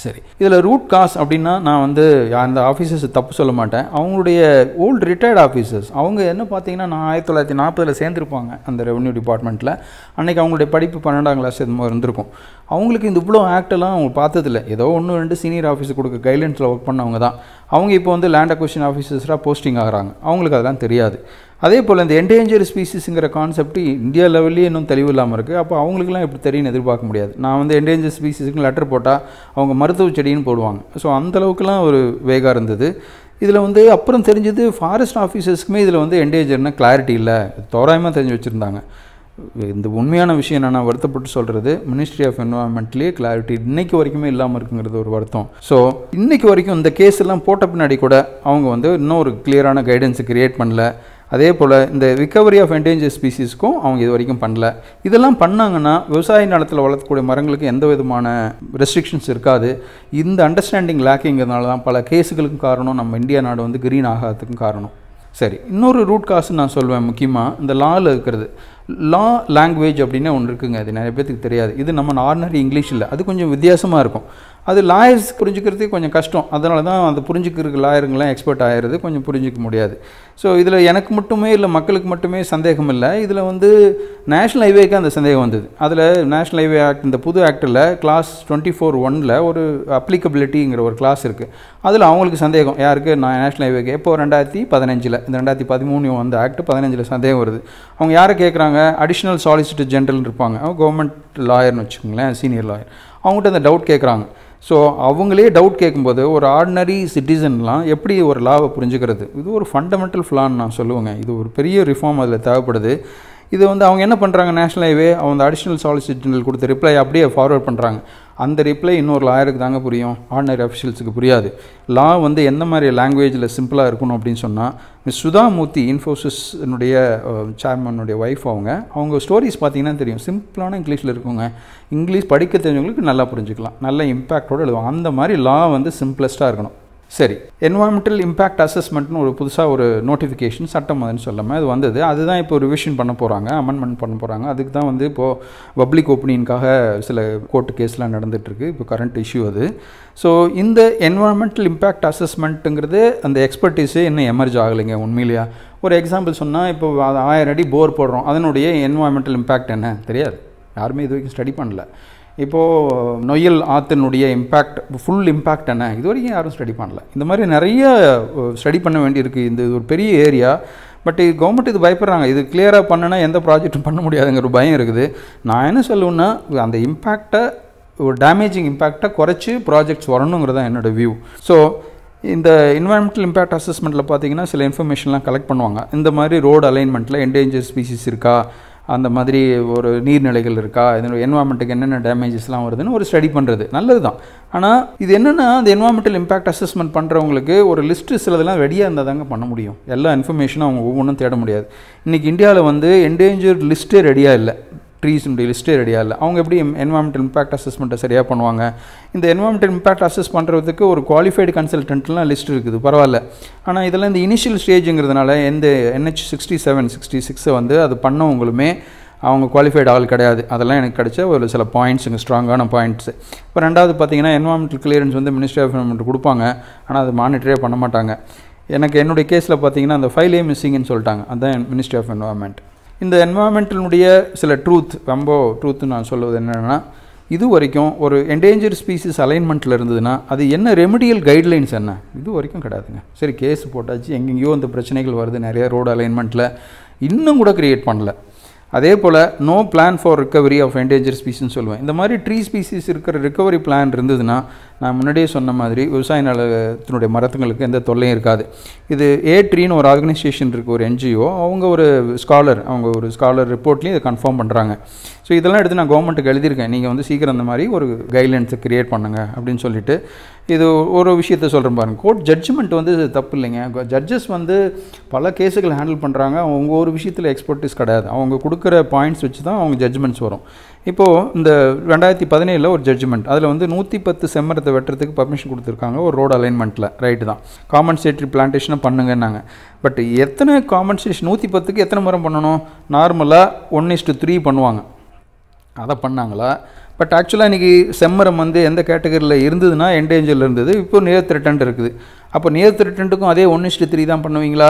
சரி இதில் ரூட் காஸ் அப்படின்னா நான் வந்து அந்த ஆஃபீஸர்ஸ் தப்பு சொல்ல மாட்டேன் அவங்களுடைய ஓல்டு ரிட்டையர்ட் ஆஃபீஸர்ஸ் அவங்க என்ன பார்த்தீங்கன்னா நான் ஆயிரத்தி தொள்ளாயிரத்தி நாற்பதில் சேர்ந்துருப்பாங்க அந்த ரெவன்யூ டிபார்ட்மெண்ட்டில் அன்றைக்கி அவங்களுடைய படிப்பு பன்னெண்டாம் கிளாஸ் மாதிரி இருந்திருக்கும் அவங்களுக்கு இந்த இவ்வளோ ஆக்டெல்லாம் அவங்க பார்த்ததில்ல ஏதோ ஒன்று ரெண்டு சீனியர் ஆஃபீஸ் கொடுக்க கைட்லைன்ஸில் ஒர்க் பண்ணவங்க தான் அவங்க இப்போ வந்து லேண்ட் அக்வஷன் ஆஃபீஸர்ஸாக போஸ்டிங் ஆகிறாங்க அவங்களுக்கு அதெல்லாம் தெரியாது அதே போல் இந்த என்டேஞ்சர் ஸ்பீசிஸுங்கிற கான்செப்ட் இந்தியா லெவல்லே இன்னும் தெளிவு இல்லாமல் இருக்குது அப்போ அவங்களுக்குலாம் எப்படி தெரியும்னு எதிர்பார்க்க முடியாது நான் வந்து என்டேஞ்சர் ஸ்பீசிஸுக்கு லெட்டர் போட்டால் அவங்க மருத்துவ செடின்னு போடுவாங்க ஸோ அந்தளவுக்குலாம் ஒரு வேகாக இருந்தது இதில் வந்து அப்புறம் தெரிஞ்சது ஃபாரஸ்ட் ஆஃபீஸர்ஸ்க்குமே இதில் வந்து என்டேஜர்னா கிளாரிட்டி இல்லை தோராயமாக தெரிஞ்சு வச்சுருந்தாங்க இந்த உண்மையான விஷயம் என்ன நான் வருத்தப்பட்டு சொல்கிறது மினிஸ்ட்ரி ஆஃப் என்வரான்மெண்ட்லேயே கிளாரிட்டி இன்றைக்கு வரைக்குமே இல்லாமல் இருக்குங்கிறது ஒரு வருத்தம் ஸோ இன்றைக்கு வரைக்கும் இந்த கேஸ் எல்லாம் போட்ட பின்னாடி கூட அவங்க வந்து இன்னும் ஒரு கிளியரான கைடன்ஸு கிரியேட் பண்ணல அதே போல் இந்த ரிகவரி ஆஃப் என்டேஞ்சர் ஸ்பீசிஸ்க்கும் அவங்க இது வரைக்கும் பண்ணல இதெல்லாம் பண்ணாங்கன்னா விவசாய நிலத்தில் வளர்த்தக்கூடிய மரங்களுக்கு எந்த விதமான ரெஸ்ட்ரிக்ஷன்ஸ் இருக்காது இந்த அண்டர்ஸ்டாண்டிங் லேக்கிங்கிறதுனால தான் பல கேஸுகளுக்கும் காரணம் நம்ம இந்தியா நாடு வந்து க்ரீன் ஆகாததுக்கும் காரணம் சரி இன்னொரு ரூட் காசு நான் சொல்வேன் முக்கியமாக இந்த லாவில் இருக்கிறது லா லாங்குவேஜ் அப்படின்னு ஒன்று இருக்குங்க அது நிறைய பேத்துக்கு தெரியாது இது நம்ம ஆர்டினரி இங்கிலீஷ் இல்லை அது கொஞ்சம் வித்தியாசமாக இருக்கும் அது லாயர்ஸ் புரிஞ்சுக்கிறதுக்கு கொஞ்சம் கஷ்டம் அதனால தான் அந்த புரிஞ்சுக்கிறதுக்கு லாயருங்களாம் எக்ஸ்பர்ட் ஆகிறது கொஞ்சம் புரிஞ்சிக்க முடியாது ஸோ இதில் எனக்கு மட்டுமே இல்லை மக்களுக்கு மட்டுமே சந்தேகம் இல்லை இதில் வந்து நேஷ்னல் ஹைவேக்கு அந்த சந்தேகம் வந்தது அதில் நேஷ்னல் ஹைவே ஆக்ட் இந்த புது ஆக்டில் கிளாஸ் டுவெண்ட்டி ஃபோர் ஒனில் ஒரு அப்ளிகபிலிட்டிங்கிற ஒரு கிளாஸ் இருக்குது அதில் அவங்களுக்கு சந்தேகம் யாருக்கு நான் நேஷ்னல் ஹைவேக்கு எப்போ ரெண்டாயிரத்தி பதினஞ்சில் இந்த ரெண்டாயிரத்தி பதிமூணு வந்த ஆக்ட் பதினஞ்சில் சந்தேகம் வருது அவங்க யாரை கேட்குறாங்க அடிஷ்னல் சாலிசிட்டர் ஜென்ரல் இருப்பாங்க கவர்மெண்ட் லாயர்னு வச்சுக்கோங்களேன் சீனியர் லாயர் அவங்ககிட்ட அந்த டவுட் கேட்குறாங்க ஸோ அவங்களே டவுட் கேட்கும்போது ஒரு ஆர்டினரி சிட்டிசன்லாம் எப்படி ஒரு லாவை புரிஞ்சுக்கிறது இது ஒரு ஃபண்டமெண்டல் ஃப்ளான்னு நான் சொல்லுவேங்க இது ஒரு பெரிய ரிஃபார்ம் அதில் தேவைப்படுது இது வந்து அவங்க என்ன பண்ணுறாங்க நேஷனல் ஹைவே அவங்க அடிஷ்னல் சாலிசிட்டர் கொடுத்த ரிப்ளை அப்படியே ஃபார்வர்ட் பண்ணுறாங்க அந்த ரிப்ளை இன்னொரு லாயருக்கு தாங்க புரியும் ஆர்டினரி அஃபிஷியல்ஸுக்கு புரியாது லா வந்து எந்த மாதிரி லாங்குவேஜில் சிம்பிளாக இருக்கணும் அப்படின்னு சொன்னால் மிஸ் சுதாமூர்த்தி இன்ஃபோசிஸ்னுடைய சேர்மனுடைய ஒய்ஃப் அவங்க அவங்க ஸ்டோரிஸ் பார்த்தீங்கன்னா தெரியும் சிம்பிளான இங்கிலீஷில் இருக்குங்க இங்கிலீஷ் படிக்க தெரிஞ்சவங்களுக்கு நல்லா புரிஞ்சுக்கலாம் நல்ல இம்பேக்டோடு எழுதுவாங்க அந்த மாதிரி லா வந்து சிம்பிளஸ்ட்டாக இருக்கணும் சரி என்வாயன்மெண்டல் இம்பேக்ட் அசஸ்மெண்ட்னு ஒரு புதுசாக ஒரு நோட்டிஃபிகேஷன் சட்டம் அதுன்னு சொல்லாமல் அது வந்தது அதுதான் இப்போ ரிவிஷன் பண்ண போகிறாங்க அமெண்ட்மெண்ட் பண்ண போகிறாங்க அதுக்கு தான் வந்து இப்போது பப்ளிக் ஒப்பீனியனுக்காக சில கோர்ட்டு கேஸ்லாம் நடந்துகிட்ருக்கு இப்போ கரண்ட் இஷ்யூ அது ஸோ இந்த என்வாயன்மெண்டல் இம்பேக்ட் அசஸ்மெண்ட்டுங்கிறது அந்த எக்ஸ்பர்டீஸு இன்னும் எமர்ஜ் ஆகலைங்க உண்மையிலேயா ஒரு எக்ஸாம்பிள் சொன்னால் இப்போ ஆயிரம் அடி போர் போடுறோம் அதனுடைய என்வாயன்மெண்டல் இம்பேக்ட் என்ன தெரியாது யாருமே இது வரைக்கும் ஸ்டடி பண்ணல இப்போது நொயல் ஆற்றினுடைய இம்பேக்ட் ஃபுல் இம்பேக்ட் என்ன இது வரைக்கும் யாரும் ஸ்டடி பண்ணல இந்த மாதிரி நிறைய ஸ்டடி பண்ண வேண்டியிருக்கு இந்த ஒரு பெரிய ஏரியா பட் இது கவர்மெண்ட் இது பயப்படுறாங்க இது கிளியராக பண்ணனா எந்த ப்ராஜெக்ட்டும் பண்ண முடியாதுங்கிற ஒரு பயம் இருக்குது நான் என்ன சொல்லுவேன்னா அந்த இம்பேக்டை ஒரு டேமேஜிங் இம்பேக்டை குறைச்சி ப்ராஜெக்ட்ஸ் வரணுங்கிறது தான் என்னோடய வியூ ஸோ இந்த என்வாயன்மெண்டல் இம்பேக்ட் அசஸ்மெண்ட்டில் பார்த்தீங்கன்னா சில இன்ஃபர்மேஷன்லாம் கலெக்ட் பண்ணுவாங்க இந்த மாதிரி ரோடு அலைன்மெண்ட்டில் என்டேஞ்சர் ஸ்பீசிஸ் இருக்கா அந்த மாதிரி ஒரு நீர்நிலைகள் இருக்கா இதில் என்வாமெண்ட்டுக்கு என்னென்ன டேமேஜஸ்லாம் வருதுன்னு ஒரு ஸ்டடி பண்ணுறது நல்லது தான் ஆனால் இது என்னென்னா அந்த என்வாமெண்டல் இம்பாக்ட் அசஸ்மெண்ட் பண்ணுறவங்களுக்கு ஒரு லிஸ்ட்டு சிலதெல்லாம் ரெடியாக இருந்தால் தாங்க பண்ண முடியும் எல்லா இன்ஃபர்மேஷனும் அவங்க ஒவ்வொன்றும் தேட முடியாது இன்றைக்கி இந்தியாவில் வந்து என்டேஞ்சர் லிஸ்ட்டே ரெடியாக இல்லை ட்ரீஸ்னுடைய லிஸ்ட்டே ரெடியாக இல்லை அவங்க எப்படி என்வாயன்மெண்டல் இம்பாக்ட் அசஸ்மெண்ட்டை சரியாக பண்ணுவாங்க இந்த என்வாயன்மெண்டல் இம்பாக்ட் அசஸ் பண்ணுறதுக்கு ஒரு குவாலிஃபைடு கன்சல்டன்ட்லாம் லிஸ்ட் இருக்குது பரவாயில்ல ஆனால் இதெல்லாம் இந்த இனிஷியல் ஸ்டேஜுங்கிறதுனால எந்த என்ஹெச் சிக்ஸ்டி செவன் சிக்ஸ்டி சிக்ஸை வந்து அது பண்ணவங்களுமே அவங்க குவாலிஃபைடு ஆள் கிடையாது அதெல்லாம் எனக்கு கிடைச்ச ஒரு சில இங்கே ஸ்ட்ராங்கான பாயிண்ட்ஸு இப்போ ரெண்டாவது பார்த்தீங்கன்னா என்வாயன்மெண்டல் கிளியரன்ஸ் வந்து மினிஸ்ட்ரி ஆஃப் என்வாமெண்ட் கொடுப்பாங்க ஆனால் அது மானிட்டரே பண்ண மாட்டாங்க எனக்கு என்னுடைய கேஸில் பார்த்தீங்கன்னா அந்த ஃபைலே மிஸ்ஸிங்னு சொல்லிட்டாங்க அதுதான் மினிஸ்ட்ரி ஆஃப் என்வாயன்மெண்ட் இந்த என்வாயன்மெண்டலினுடைய சில ட்ரூத் ரொம்ப ட்ரூத்துன்னு நான் சொல்வது என்னென்னா இது வரைக்கும் ஒரு என்டேஞ்சர் ஸ்பீசிஸ் அலைன்மெண்ட்டில் இருந்ததுன்னா அது என்ன ரெமிடியல் கைட்லைன்ஸ் என்ன இது வரைக்கும் கிடையாதுங்க சரி கேஸ் போட்டாச்சு எங்கெங்கேயோ இந்த பிரச்சனைகள் வருது நிறைய ரோடு அலைன்மெண்ட்டில் இன்னும் கூட க்ரியேட் பண்ணல அதே போல் no plan for recovery of endanger ஸ்பீசின்னு சொல்லுவேன் இந்த மாதிரி ட்ரீ ஸ்பீசிஸ் இருக்கிற ரிக்கவரி பிளான் இருந்ததுன்னா நான் முன்னாடியே சொன்ன மாதிரி விவசாய நிலத்தினுடைய மரத்துங்களுக்கு எந்த தொல்லையும் இருக்காது இது ஏ ட்ரீன்னு ஒரு ஆர்கனைசேஷன் இருக்குது ஒரு என்ஜிஓ அவங்க ஒரு ஸ்காலர் அவங்க ஒரு ஸ்காலர் ரிப்போர்ட்லேயும் இதை கன்ஃபார்ம் பண்ணுறாங்க ஸோ இதெல்லாம் எடுத்து நான் கவர்மெண்ட்டுக்கு எழுதியிருக்கேன் நீங்கள் வந்து சீக்கிரம் அந்த மாதிரி ஒரு கைட்லைன்ஸை க்ரியேட் பண்ணுங்க அப்படின்னு சொல்லிட்டு இது ஒரு விஷயத்த சொல்கிறேன் பாருங்கள் கோர்ட் ஜட்ஜ்மெண்ட் வந்து தப்பு இல்லைங்க ஜட்ஜஸ் வந்து பல கேஸுகள் ஹேண்டில் பண்ணுறாங்க அவங்க ஒரு விஷயத்தில் எக்ஸ்பர்ட்டிஸ் கிடையாது அவங்க கொடுக்குற பாயிண்ட்ஸ் வச்சு தான் அவங்க ஜட்ஜ்மெண்ட்ஸ் வரும் இப்போது இந்த ரெண்டாயிரத்தி பதினேழில் ஒரு ஜட்ஜ்மெண்ட் அதில் வந்து நூற்றி பத்து செம்மரத்தை வெட்டுறதுக்கு பர்மிஷன் கொடுத்துருக்காங்க ஒரு ரோடு அலைன்மெண்ட்டில் ரைட்டு தான் காமன்சேட்ரி பிளான்டேஷனை பண்ணுங்கன்னாங்க பட் எத்தனை காமன்சேஷன் நூற்றி பத்துக்கு எத்தனை மரம் பண்ணணும் நார்மலாக ஒன் இஸ்ட்டு த்ரீ பண்ணுவாங்க அதை பண்ணாங்களா பட் ஆக்சுவலாக இன்றைக்கி செம்மரம் வந்து எந்த கேட்டகரியில் இருந்ததுன்னா என்டேஞ்சரில் இருந்தது இப்போ நியர் த்ரெட்டன்ட் இருக்குது அப்போ நியர் த்ரெட்டன்ட்டுக்கும் அதே ஒன் இஸ்ட்டு த்ரீ தான் பண்ணுவீங்களா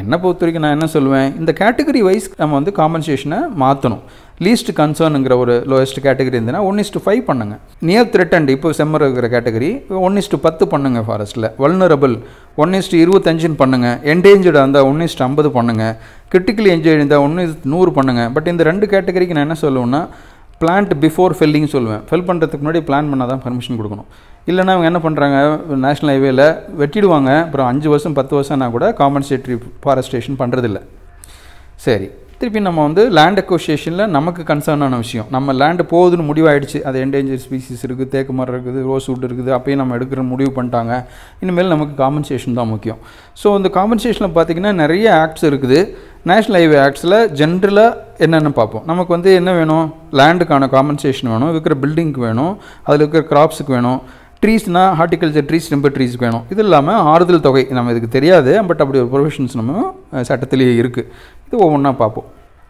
என்னை பொறுத்த வரைக்கும் நான் என்ன சொல்லுவேன் இந்த கேட்டகரி வைஸ் நம்ம வந்து காம்பன்சேஷனை மாற்றணும் லீஸ்ட் கன்சர்னுங்கிற ஒரு லோயஸ்ட் கேட்டகரி இருந்ததுன்னா ஒன் இஸ்ட்டு ஃபைவ் பண்ணுங்கள் நியர் த்ரெட்டன்ட் இப்போ செம்மர் இருக்கிற கேட்டகரி ஒன் இஸ்ட்டு பத்து பண்ணுங்கள் ஃபாரஸ்ட்டில் வல்னரபிள் ஒன் இஸ்ட்டு இருபத்தஞ்சுன்னு பண்ணுங்கள் என்டேஞ்சர்டாக இருந்தால் ஒன் இஸ்ட்டு ஐம்பது பண்ணுங்கள் கிரிட்டிக்கல் என்ஜாய் இருந்தால் ஒன்று நூறு பண்ணுங்கள் பட் இந்த ரெண்டு கேட்டகரிக்கு நான் என்ன சொல்லுவேன்னா பிளான்ட் பிஃபோர் ஃபெல்லிங் சொல்லுவேன் ஃபெல் பண்ணுறதுக்கு முன்னாடி பிளான் பண்ணால் தான் பர்மிஷன் கொடுக்கணும் இல்லைனா அவங்க என்ன பண்ணுறாங்க நேஷனல் ஹைவேல வெட்டிடுவாங்க அப்புறம் அஞ்சு வருஷம் பத்து வருஷம்னா கூட காம்பன்சேட்டரி ஃபாரஸ்டேஷன் பண்ணுறதில்ல சரி திருப்பி நம்ம வந்து லேண்ட் அக்கோசியேஷனில் நமக்கு கன்சர்னான விஷயம் நம்ம லேண்டு போகுதுன்னு முடிவாயிடுச்சு அது என்டேஞ்சர் ஸ்பீசிஸ் இருக்குது தேக்கு மரம் இருக்குது ரோஸ் வுட் இருக்குது அப்பயும் நம்ம எடுக்கிற முடிவு பண்ணிட்டாங்க இனிமேல் நமக்கு காம்பன்சேஷன் தான் முக்கியம் ஸோ இந்த காம்பன்சேஷனில் பார்த்திங்கன்னா நிறைய ஆக்ட்ஸ் இருக்குது நேஷ்னல் ஹைவே ஆக்ட்ஸில் ஜென்ரலாக என்னென்னு பார்ப்போம் நமக்கு வந்து என்ன வேணும் லேண்டுக்கான காம்பன்சேஷன் வேணும் இருக்கிற பில்டிங்க்கு வேணும் அதில் இருக்கிற கிராப்ஸுக்கு வேணும் ட்ரீஸ்னால் ஹார்டிகல்ச்சர் ட்ரீஸ் ரொம்ப ட்ரீஸ்க்கு வேணும் இது இல்லாமல் ஆறுதல் தொகை நம்ம இதுக்கு தெரியாது பட் அப்படி ஒரு ப்ரொஃபஷன்ஸ் நம்ம சட்டத்திலேயே இருக்குது இது ஒவ்வொன்றா பார்ப்போம்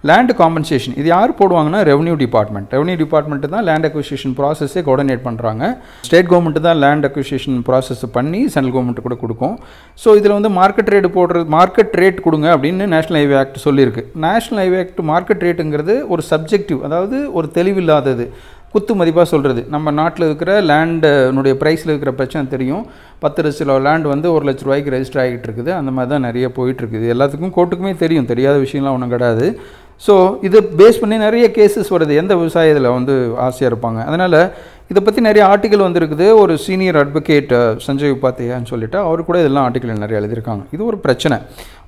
லேண்டு காம்பன்சேஷன் இது யார் போடுவாங்கன்னா ரெவன்யூ டிபார்ட்மெண்ட் ரெவன்யூ டிபார்ட்மெண்ட்டு தான் லேண்ட் அக்விசிஷன் ப்ராசஸே கோஆர்டினேட் பண்ணுறாங்க ஸ்டேட் கவர்மெண்ட்டு தான் லேண்ட் அக்விசிஷன் ப்ராசஸ் பண்ணி சென்ட்ரல் கவர்மெண்ட் கூட கொடுக்கும் ஸோ இதில் வந்து மார்க்கெட் ரேட் போடுறது மார்க்கெட் ரேட் கொடுங்க அப்படின்னு நேஷனல் ஹைவே ஆக்ட் சொல்லியிருக்கு நேஷனல் ஹைவே ஆக்ட் மார்க்கெட் ரேட்டுங்கிறது ஒரு சப்ஜெக்டிவ் அதாவது ஒரு தெளிவில்லாதது குத்து மதிப்பாக சொல்கிறது நம்ம நாட்டில் இருக்கிற லேண்டுனுடைய ப்ரைஸில் இருக்கிற பிரச்சனை தெரியும் பத்து லட்ச ரூபா லேண்ட் வந்து ஒரு லட்ச ரூபாய்க்கு ரெஜிஸ்டர் ஆகிட்டு இருக்குது அந்த மாதிரி தான் நிறைய போயிட்டுருக்குது எல்லாத்துக்கும் கோர்ட்டுக்குமே தெரியும் தெரியாத விஷயம்லாம் ஒன்றும் கிடையாது ஸோ இதை பேஸ் பண்ணி நிறைய கேசஸ் வருது எந்த விவசாயத்தில் வந்து ஆசையாக இருப்பாங்க அதனால் இதை பற்றி நிறைய ஆர்டிக்கல் வந்திருக்குது ஒரு சீனியர் அட்வொகேட் சஞ்சய் உபாத்தியான்னு சொல்லிட்டு அவர் கூட இதெல்லாம் ஆர்டிக்கல் நிறைய எழுதியிருக்காங்க இது ஒரு பிரச்சனை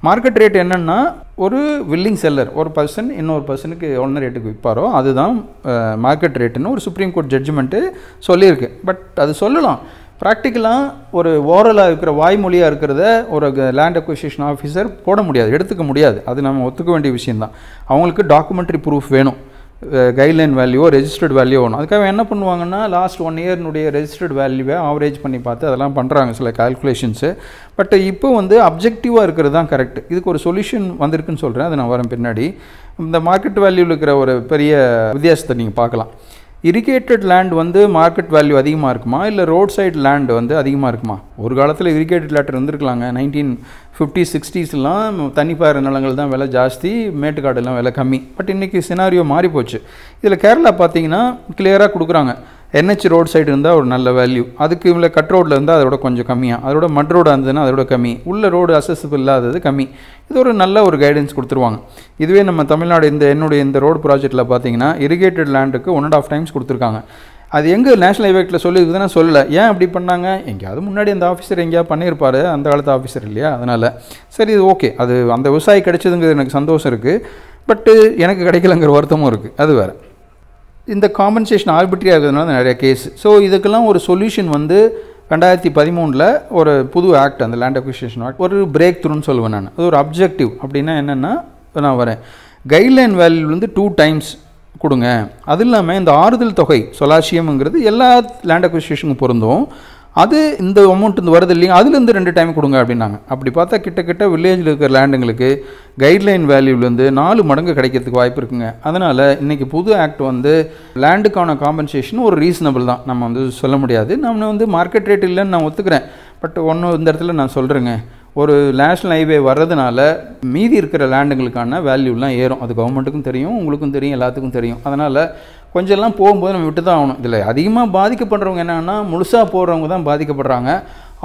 மார்க்கெட் ரேட் என்னென்னா ஒரு வில்லிங் செல்லர் ஒரு பர்சன் இன்னொரு பர்சனுக்கு ஒன்று ரேட்டுக்கு விற்பாரோ அதுதான் மார்க்கெட் ரேட்டுன்னு ஒரு சுப்ரீம் கோர்ட் ஜட்ஜ்மெண்ட்டு சொல்லியிருக்கு பட் அது சொல்லலாம் ப்ராக்டிக்கலாக ஒரு ஓரலாக இருக்கிற வாய்மொழியாக இருக்கிறத ஒரு லேண்ட் அக்விசிஷன் ஆஃபீஸர் போட முடியாது எடுத்துக்க முடியாது அது நம்ம ஒத்துக்க வேண்டிய விஷயந்தான் அவங்களுக்கு டாக்குமெண்ட்ரி ப்ரூஃப் வேணும் கைட்லைன் வேல்யூவோ ரெஜிஸ்டர்ட் வேல்யூ ஒன்று அதுக்காக என்ன பண்ணுவாங்கன்னா லாஸ்ட் ஒன் இயர்னுடைய ரெஜிஸ்டர்ட் வேல்யூவை ஆவரேஜ் பண்ணி பார்த்து அதெல்லாம் பண்ணுறாங்க சில கால்குலேஷன்ஸு பட் இப்போ வந்து அப்ஜெக்டிவாக இருக்கிறது தான் கரெக்ட் இதுக்கு ஒரு சொல்யூஷன் வந்திருக்குன்னு சொல்கிறேன் அது நான் வரேன் பின்னாடி இந்த மார்க்கெட் வேல்யூவில் இருக்கிற ஒரு பெரிய வித்தியாசத்தை நீங்கள் பார்க்கலாம் இரிகேட்டட் லேண்ட் வந்து மார்க்கெட் வேல்யூ அதிகமாக இருக்குமா இல்லை ரோட் சைட் லேண்ட் வந்து அதிகமாக இருக்குமா ஒரு காலத்தில் இரிகேட்டட் லேண்ட் இருந்திருக்கலாங்க நைன்டீன் ஃபிஃப்டி சிக்ஸ்டீஸ்லாம் தனிப்பார் நிலங்கள் தான் விலை ஜாஸ்தி மேட்டுக்காடுலாம் விலை கம்மி பட் இன்றைக்கி சினாரியோ மாறி போச்சு இதில் கேரளா பார்த்தீங்கன்னா கிளியராக கொடுக்குறாங்க என்ஹெச் ரோட் சைடு இருந்தால் ஒரு நல்ல வேல்யூ அதுக்கு இவ்வளோ கட் ரோடில் இருந்தால் அதோட கொஞ்சம் கம்மியாக அதோட மட் ரோடாக இருந்ததுன்னா அதோட கம்மி உள்ள ரோடு அசஸபிள் இல்லாதது கம்மி இது ஒரு நல்ல ஒரு கைடன்ஸ் கொடுத்துருவாங்க இதுவே நம்ம தமிழ்நாடு இந்த என்னுடைய இந்த ரோடு ப்ராஜெக்ட்டில் பார்த்தீங்கன்னா இரிகேட்டட் லேண்டுக்கு ஒன் அண்ட் ஆஃப் டைம்ஸ் கொடுத்துருக்காங்க அது எங்கே நேஷனல் ஹைவேக்கில் சொல்லியிருக்குதுன்னா சொல்லலை ஏன் அப்படி பண்ணாங்க எங்கேயாவது முன்னாடி அந்த ஆஃபீஸர் எங்கேயா பண்ணியிருப்பார் அந்த காலத்து ஆஃபீஸர் இல்லையா அதனால் சரி இது ஓகே அது அந்த விவசாயி கிடைச்சதுங்கிறது எனக்கு சந்தோஷம் இருக்குது பட்டு எனக்கு கிடைக்கலங்கிற வருத்தமும் இருக்குது அது வேறு இந்த காம்பன்சேஷன் ஆர்பிட்ரியாக இருக்கிறதுனால நிறைய கேஸ் ஸோ இதுக்கெல்லாம் ஒரு சொல்யூஷன் வந்து ரெண்டாயிரத்தி பதிமூணில் ஒரு புது ஆக்ட் அந்த லேண்ட் அக்விசேஷன் ஆக்ட் ஒரு பிரேக் த்ரூன்னு சொல்லுவேன் நான் அது ஒரு அப்ஜெக்டிவ் அப்படின்னா என்னென்னா நான் வரேன் கைட்லைன் வேல்யூ வந்து டூ டைம்ஸ் கொடுங்க அது இல்லாமல் இந்த ஆறுதல் தொகை சொலாசியம்ங்கிறது எல்லா லேண்ட் அக்விசேஷனுக்கும் பொருந்தும் அது இந்த அமௌண்ட் இந்த வருது இல்லைங்க அதுலேருந்து ரெண்டு டைம் கொடுங்க அப்படின்னாங்க அப்படி பார்த்தா கிட்டக்கிட்ட வில்லேஜில் இருக்கிற லேண்டுங்களுக்கு கைட்லைன் வேல்யூலேருந்து நாலு மடங்கு கிடைக்கிறதுக்கு வாய்ப்பு இருக்குங்க அதனால் இன்றைக்கி புது ஆக்ட் வந்து லேண்டுக்கான காம்பன்சேஷன் ஒரு ரீசனபிள் தான் நம்ம வந்து சொல்ல முடியாது நம்ம வந்து மார்க்கெட் ரேட் இல்லைன்னு நான் ஒத்துக்கிறேன் பட் ஒன்று இந்த இடத்துல நான் சொல்கிறேங்க ஒரு நேஷ்னல் ஹைவே வர்றதுனால மீதி இருக்கிற லேண்டுங்களுக்கான வேல்யூலாம் ஏறும் அது கவர்மெண்ட்டுக்கும் தெரியும் உங்களுக்கும் தெரியும் எல்லாத்துக்கும் தெரியும் அதனால் கொஞ்சம்லாம் போகும்போது நம்ம விட்டு தான் ஆகணும் இதில் அதிகமாக பாதிக்கப்படுறவங்க என்னென்னா முழுசாக போடுறவங்க தான் பாதிக்கப்படுறாங்க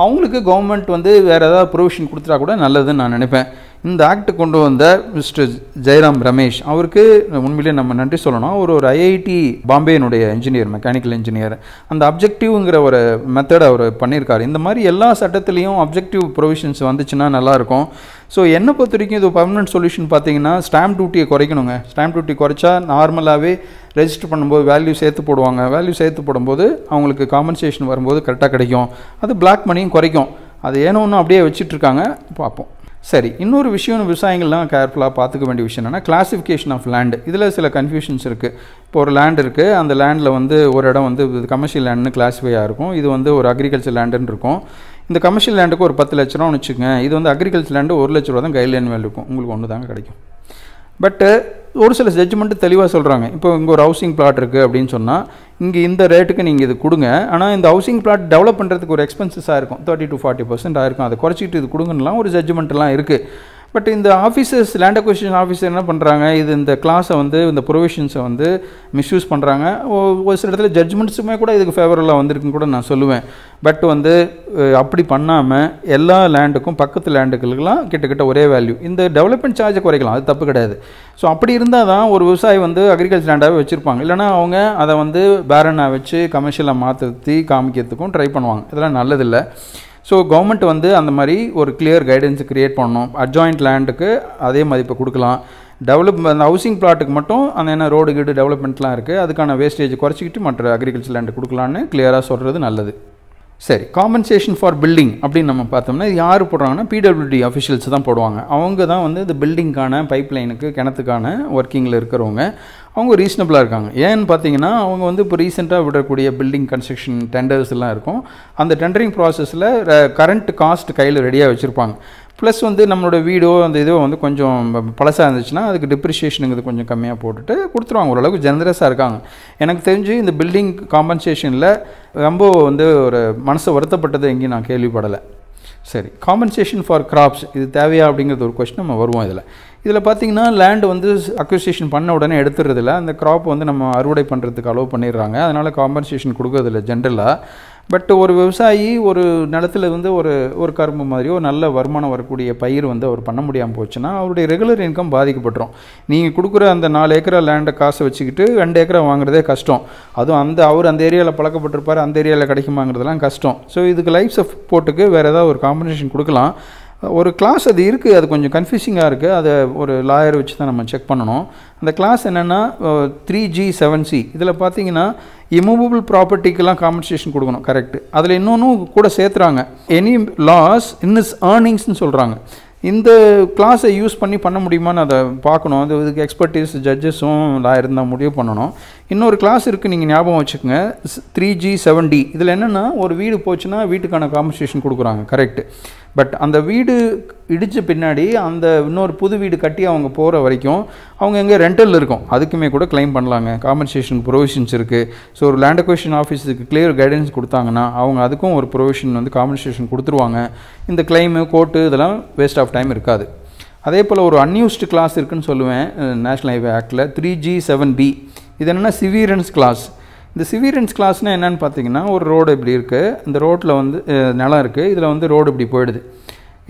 அவங்களுக்கு கவர்மெண்ட் வந்து வேறு ஏதாவது ப்ரொவிஷன் கொடுத்துட்டா கூட நல்லதுன்னு நான் நினைப்பேன் இந்த ஆக்ட் கொண்டு வந்த மிஸ்டர் ஜெயராம் ரமேஷ் அவருக்கு உண்மையிலேயே நம்ம நன்றி சொல்லணும் அவர் ஒரு ஐஐடி பாம்பேனுடைய இன்ஜினியர் மெக்கானிக்கல் இன்ஜினியர் அந்த அப்ஜெக்டிவ்ங்கிற ஒரு மெத்தட் அவர் பண்ணியிருக்காரு இந்த மாதிரி எல்லா சட்டத்துலேயும் அப்ஜெக்டிவ் ப்ரொவிஷன்ஸ் வந்துச்சுன்னா நல்லாயிருக்கும் ஸோ என்னை பொறுத்த வரைக்கும் இது பர்மனென்ட் சொல்யூஷன் பார்த்தீங்கன்னா ஸ்டாம்ப் டியூட்டியை குறைக்கணுங்க ஸ்டாம்ப் டியூட்டி குறைச்சா நார்மலாகவே ரெஜிஸ்டர் பண்ணும்போது வேல்யூ சேர்த்து போடுவாங்க வேல்யூ சேர்த்து போடும்போது அவங்களுக்கு காம்பன்சேஷன் வரும்போது கரெக்டாக கிடைக்கும் அது பிளாக் மணியும் குறைக்கும் அது ஏனோ ஒன்று அப்படியே வச்சுட்ருக்காங்க பார்ப்போம் சரி இன்னொரு விஷயம் விவசாயிகள்லாம் கேர்ஃபுல்லாக பார்த்துக்க வேண்டிய விஷயம் என்னென்னா கிளாசிஃபிகேஷன் ஆஃப் லேண்டு இதில் சில கன்ஃபியூஷன்ஸ் இருக்குது இப்போ ஒரு லேண்ட் இருக்குது அந்த லேண்டில் வந்து ஒரு இடம் வந்து கமர்ஷியல் லேண்டுன்னு கிளாஸிஃபையாக இருக்கும் இது வந்து ஒரு அக்ரிகல்ச்சர் லேண்டுன்னு இருக்கும் இந்த கமர்ஷியல் லேண்டுக்கு ஒரு பத்து லட்ச ரூபான்னு வச்சுக்கோங்க இது வந்து அக்ரிகல்ச்சர் லேண்டு ஒரு லட்ச ரூபா தான் கைட்லைன் வேல்யூ இருக்கும் உங்களுக்கு ஒன்று தாங்க கிடைக்கும் பட்டு uh, ஒரு சில ஜட்ஜ்மெண்ட்டு தெளிவாக சொல்கிறாங்க இப்போ இங்கே ஒரு ஹவுசிங் பிளாட் இருக்குது அப்படின்னு சொன்னால் இங்கே இந்த ரேட்டுக்கு நீங்கள் இது கொடுங்க ஆனால் இந்த ஹவுசிங் பிளாட் டெவலப் பண்ணுறதுக்கு ஒரு எக்ஸ்பென்சஸாக இருக்கும் தேர்ட்டி டு ஃபார்ட்டி பர்சன்ட் ஆயிருக்கும் அதை குறைச்சிக்கிட்டு இது கொடுங்கலாம் ஒரு ஜட்ஜ்மெண்ட்லாம் இருக்குது பட் இந்த ஆஃபீஸர்ஸ் லேண்ட் அக்வசிஷன் ஆஃபீஸர் என்ன பண்ணுறாங்க இது இந்த கிளாஸை வந்து இந்த ப்ரொவிஷன்ஸை வந்து மிஸ்யூஸ் பண்ணுறாங்க ஒரு சில இடத்துல ஜட்ஜ்மெண்ட்ஸுமே கூட இதுக்கு ஃபேவரலாக வந்திருக்குன்னு கூட நான் சொல்லுவேன் பட் வந்து அப்படி பண்ணாமல் எல்லா லேண்டுக்கும் பக்கத்து லேண்டுகளுக்கெல்லாம் கிட்டக்கிட்ட ஒரே வேல்யூ இந்த டெவலப்மெண்ட் சார்ஜை குறைக்கலாம் அது தப்பு கிடையாது ஸோ அப்படி இருந்தால் தான் ஒரு விவசாயி வந்து அக்ரிகல்ச்சர் லேண்டாகவே வச்சுருப்பாங்க இல்லைனா அவங்க அதை வந்து பேரனாக வச்சு கமர்ஷியலாக மாற்றி காமிக்கிறதுக்கும் ட்ரை பண்ணுவாங்க இதெல்லாம் நல்லதில்லை ஸோ கவர்மெண்ட் வந்து அந்த மாதிரி ஒரு கிளியர் கைடன்ஸ் க்ரியேட் பண்ணணும் அட்ஜாயிண்ட் லேண்டுக்கு அதே மதிப்பை கொடுக்கலாம் டெவலப் அந்த ஹவுசிங் பிளாட்டுக்கு மட்டும் அந்த என்ன ரோடு கீடு டெவலப்மெண்ட்லாம் இருக்குது அதுக்கான வேஸ்டேஜ் குறைச்சிக்கிட்டு மற்ற அக்ரிகல்ச்சர் லேண்டு கொடுக்கலான்னு கிளியராக சொல்கிறது நல்லது சரி காம்பன்சேஷன் ஃபார் பில்டிங் அப்படின்னு நம்ம பார்த்தோம்னா இது யார் போடுறாங்கன்னா பிடபிள்யூடி அஃபிஷியல்ஸ் தான் போடுவாங்க அவங்க தான் வந்து இந்த பில்டிங்கான பைப்லைனுக்கு கிணத்துக்கான ஒர்க்கிங்கில் இருக்கிறவங்க அவங்க ரீசனபிளாக இருக்காங்க ஏன்னு பார்த்தீங்கன்னா அவங்க வந்து இப்போ ரீசெண்டாக விடக்கூடிய பில்டிங் கன்ஸ்ட்ரக்ஷன் டெண்டர்ஸ் எல்லாம் இருக்கும் அந்த டெண்டரிங் ப்ராசஸில் கரண்ட் காஸ்ட் கையில் ரெடியாக வச்சுருப்பாங்க ப்ளஸ் வந்து நம்மளோட வீடோ அந்த இதோ வந்து கொஞ்சம் பழசாக இருந்துச்சுன்னா அதுக்கு டிப்ரிஷியேஷனுங்கிறது கொஞ்சம் கம்மியாக போட்டுட்டு கொடுத்துருவாங்க ஓரளவுக்கு ஜெனரஸாக இருக்காங்க எனக்கு தெரிஞ்சு இந்த பில்டிங் காம்பன்சேஷனில் ரொம்ப வந்து ஒரு மனசு வருத்தப்பட்டதை எங்கேயும் நான் கேள்விப்படலை சரி காம்பன்சேஷன் ஃபார் கிராப்ஸ் இது தேவையா அப்படிங்கிறது ஒரு கொஸ்டின் நம்ம வருவோம் இதில் இதில் பார்த்திங்கன்னா லேண்டு வந்து அக்யூசியேஷன் பண்ண உடனே எடுத்துடுறதில்ல அந்த க்ராப் வந்து நம்ம அறுவடை பண்ணுறதுக்கு அலோவ் பண்ணிடுறாங்க அதனால் காம்பன்சேஷன் கொடுக்கறதில்ல ஜென்ரலாக பட் ஒரு விவசாயி ஒரு நிலத்தில் வந்து ஒரு ஒரு கரும்பு மாதிரியோ ஒரு நல்ல வருமானம் வரக்கூடிய பயிர் வந்து அவர் பண்ண முடியாமல் போச்சுன்னா அவருடைய ரெகுலர் இன்கம் பாதிக்கப்பட்டுரும் நீங்கள் கொடுக்குற அந்த நாலு ஏக்கரா லேண்டை காசை வச்சுக்கிட்டு ரெண்டு ஏக்கரா வாங்குறதே கஷ்டம் அதுவும் அந்த அவர் அந்த ஏரியாவில் பழக்கப்பட்டிருப்பார் அந்த ஏரியாவில் கிடைக்குமாங்கிறதுலாம் கஷ்டம் ஸோ இதுக்கு லைஃப் சப்போர்ட்டுக்கு வேறு ஏதாவது ஒரு காம்பினேஷன் கொடுக்கலாம் ஒரு கிளாஸ் அது இருக்குது அது கொஞ்சம் கன்ஃபியூசிங்காக இருக்குது அதை ஒரு லாயர் வச்சு தான் நம்ம செக் பண்ணணும் அந்த கிளாஸ் என்னென்னா த்ரீ ஜி செவன் சி இதில் பார்த்தீங்கன்னா இமூவபிள் ப்ராப்பர்ட்டிக்கெல்லாம் காம்பன்சேஷன் கொடுக்கணும் கரெக்ட் அதில் இன்னொன்றும் கூட சேர்த்துறாங்க எனி லாஸ் இன் இஸ் ஏர்னிங்ஸ்னு சொல்கிறாங்க இந்த கிளாஸை யூஸ் பண்ணி பண்ண முடியுமான்னு அதை பார்க்கணும் அது இதுக்கு எக்ஸ்பர்டீஸ் ஜட்ஜஸும் லாயர் தான் முடிவு பண்ணணும் இன்னொரு கிளாஸ் இருக்குது நீங்கள் ஞாபகம் வச்சுக்கோங்க த்ரீ ஜி செவன் டி இதில் என்னென்னா ஒரு வீடு போச்சுன்னா வீட்டுக்கான காம்பன்சேஷன் கொடுக்குறாங்க கரெக்ட்டு பட் அந்த வீடு இடித்த பின்னாடி அந்த இன்னொரு புது வீடு கட்டி அவங்க போகிற வரைக்கும் அவங்க எங்கே ரெண்டல் இருக்கும் அதுக்குமே கூட கிளைம் பண்ணலாங்க காம்பன்சேஷன் ப்ரொவிஷன்ஸ் இருக்குது ஸோ ஒரு லேண்ட் அக்வேஷன் ஆஃபீஸுக்கு கிளியர் கைடன்ஸ் கொடுத்தாங்கன்னா அவங்க அதுக்கும் ஒரு ப்ரொவிஷன் வந்து காம்பன்சேஷன் கொடுத்துருவாங்க இந்த கிளைமு கோர்ட்டு இதெல்லாம் வேஸ்ட் ஆஃப் டைம் இருக்காது அதே போல் ஒரு அன்யூஸ்டு கிளாஸ் இருக்குதுன்னு சொல்லுவேன் நேஷ்னல் ஹைவே ஆக்டில் த்ரீ ஜி செவன் பி இது என்னென்னா சிவியரன்ஸ் கிளாஸ் இந்த சிவியரன்ஸ் கிளாஸ்னால் என்னென்னு பார்த்தீங்கன்னா ஒரு ரோடு இப்படி இருக்குது இந்த ரோட்டில் வந்து நிலம் இருக்குது இதில் வந்து ரோடு இப்படி போயிடுது